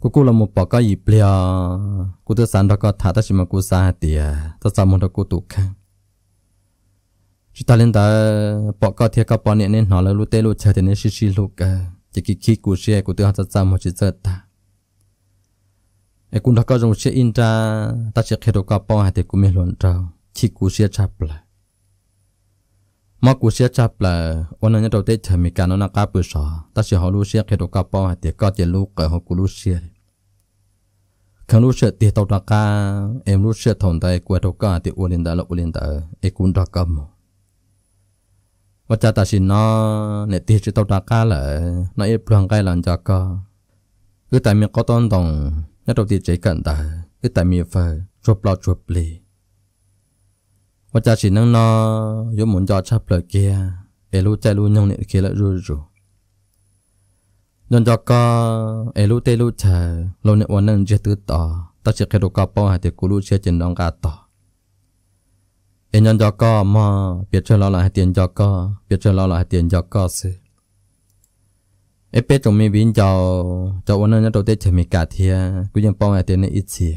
cô cô là một bỏ cái gì bia cô tự sản đó có thả ta chỉ mà cô xa thì ta sao một đó cô tu khang chỉ ta lên ta bỏ cái thì cái bỏ niệm nên nó là lu tê lu chờ thì nên xí xí lu cả chỉ khi khi cô xe cô tự hát ta sao mà chỉ sợ ta ai cô đã có dòng xe in ra ta chỉ khéo đó cái bỏ thì cô mới luận trâu chỉ cô xe chập lại mà cú xe chắp là ôn anh đầu tiên thì mình cả nó là cá bự sò ta sẽ họ lú xe khi đồ cá bao thì có tiền lú cả họ cú lú xe khi lú xe thì tàu đặc cá em lú xe thòng tay quẹt đồ cá thì ôn lên đã là ôn lên đã em cũng đặc cá mà và cha ta xin nó nè thì chỉ tàu đặc cá là nó em bằng cái làm cho có cứ tại mình có tôn đồng nhất đầu tiên chỉ cần ta cứ tại mình phải chụp lo chụp liền. ว่าจะสินังนอยมุนจอชับเลยเกียเอลูใจลูยองเนี่ยเกียละรูรูยนจอก็เอลูเตลูเธอเราเนี่ยวันนั้นจะตื้อต่อตั้งใจกระดูกกระเป๋าหาเด็กกูรู้เชื่อจินดองกาต่อเอ็นยนจอก็มาเปียเชื่อเราละให้เตียนจอก็เปียเชื่อเราละให้เตียนจอก็สิเอเป็ดจงมีวินจอจอวันนั้นจะโดดเตะเฉมีกาเทียกูยังป้องให้เตียนในอิเชีย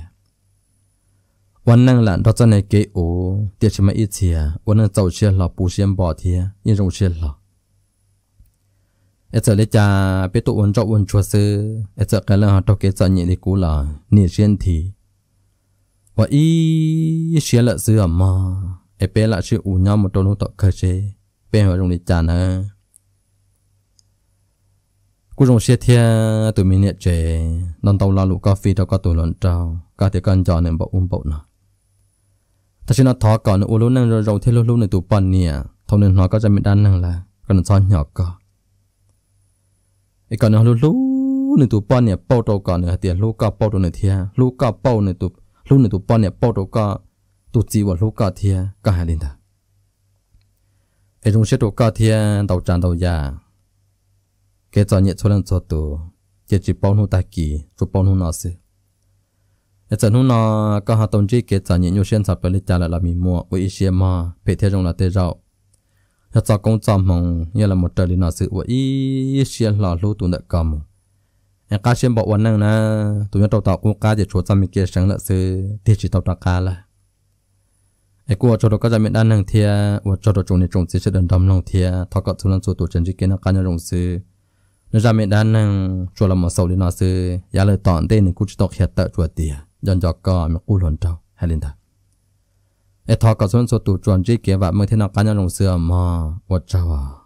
วันนั่งหลังเราจะในเกอูเดี๋ยวจะมาอีเทียวันนั่งเจ้าเชียหลอปูเชียบ่อเทียยิ่งรงเชียหลอเอเจเลจาเปตุวันจอวันชัวซื้อเอเจกันแล้วทอกเกจนี่ดีกูหล่ะนี่เชียนทีว่าอีเชียละซื้อมาเอเปละชื่ออูน้อมตัวนู้ตเคเชเป็นหัวรงเลจานะกูรงเชียเทียตัวมีเนี่ยเจนอนตาวลาลูกกาแฟตอกตัวหลอนเจ้า cả thì cần cho nên bảo um bảo nó ta chỉ nó thọ còn u lú năng rồi rồi thế lú lú này tụ bẩn nè thâu nên nó có ra mình đan năng là còn son nhỏ cò ý còn nó lú lú này tụ bẩn nè bao đầu còn nữa tiền lú cả bao đầu này thia lú cả bao này tụ lú này tụ bẩn nè bao đầu cả tụ chỉ vào lú cả thia cả hai linh ta ấy trong xét tụ cả thia đầu tràn đầu già cái trò nhẹ cho lên cho tụ chỉ chỉ bao nhiêu ta kỳ rồi bao nhiêu nó xí ở trận hôm nọ các hạt tông chỉ kết trả những nhu xuyên sập bên trả lại là mì mua với xe mà phải theo trong là tê rậu ở trận công trầm mong như là một trời lý nọ sự với xe là lô tụng đợi cầm em cá xuyên bảo quần năng na tụi nhau tàu tàu cũng cá để chúa trăm mình kia sáng lợi sự thì chỉ tàu tàu cá là ai qua cho các gia mình đang năng thia và cho đồ chúng này chúng sẽ sẽ đần đầm lòng thia thọ các số làm số tổ chức chỉ kiến cá nhân rộng sự nên gia mình đang năng cho là một sầu lý nọ sự giá lời tọn tên nên cũng chỉ tộc hiện tại chúa tiền dọn dọc cò mà u lồn trâu hay lên thà ê thọ có xuân số tụ tròn chỉ kia và mới thế nào cá nhân lồng xưa mà vợ trâu à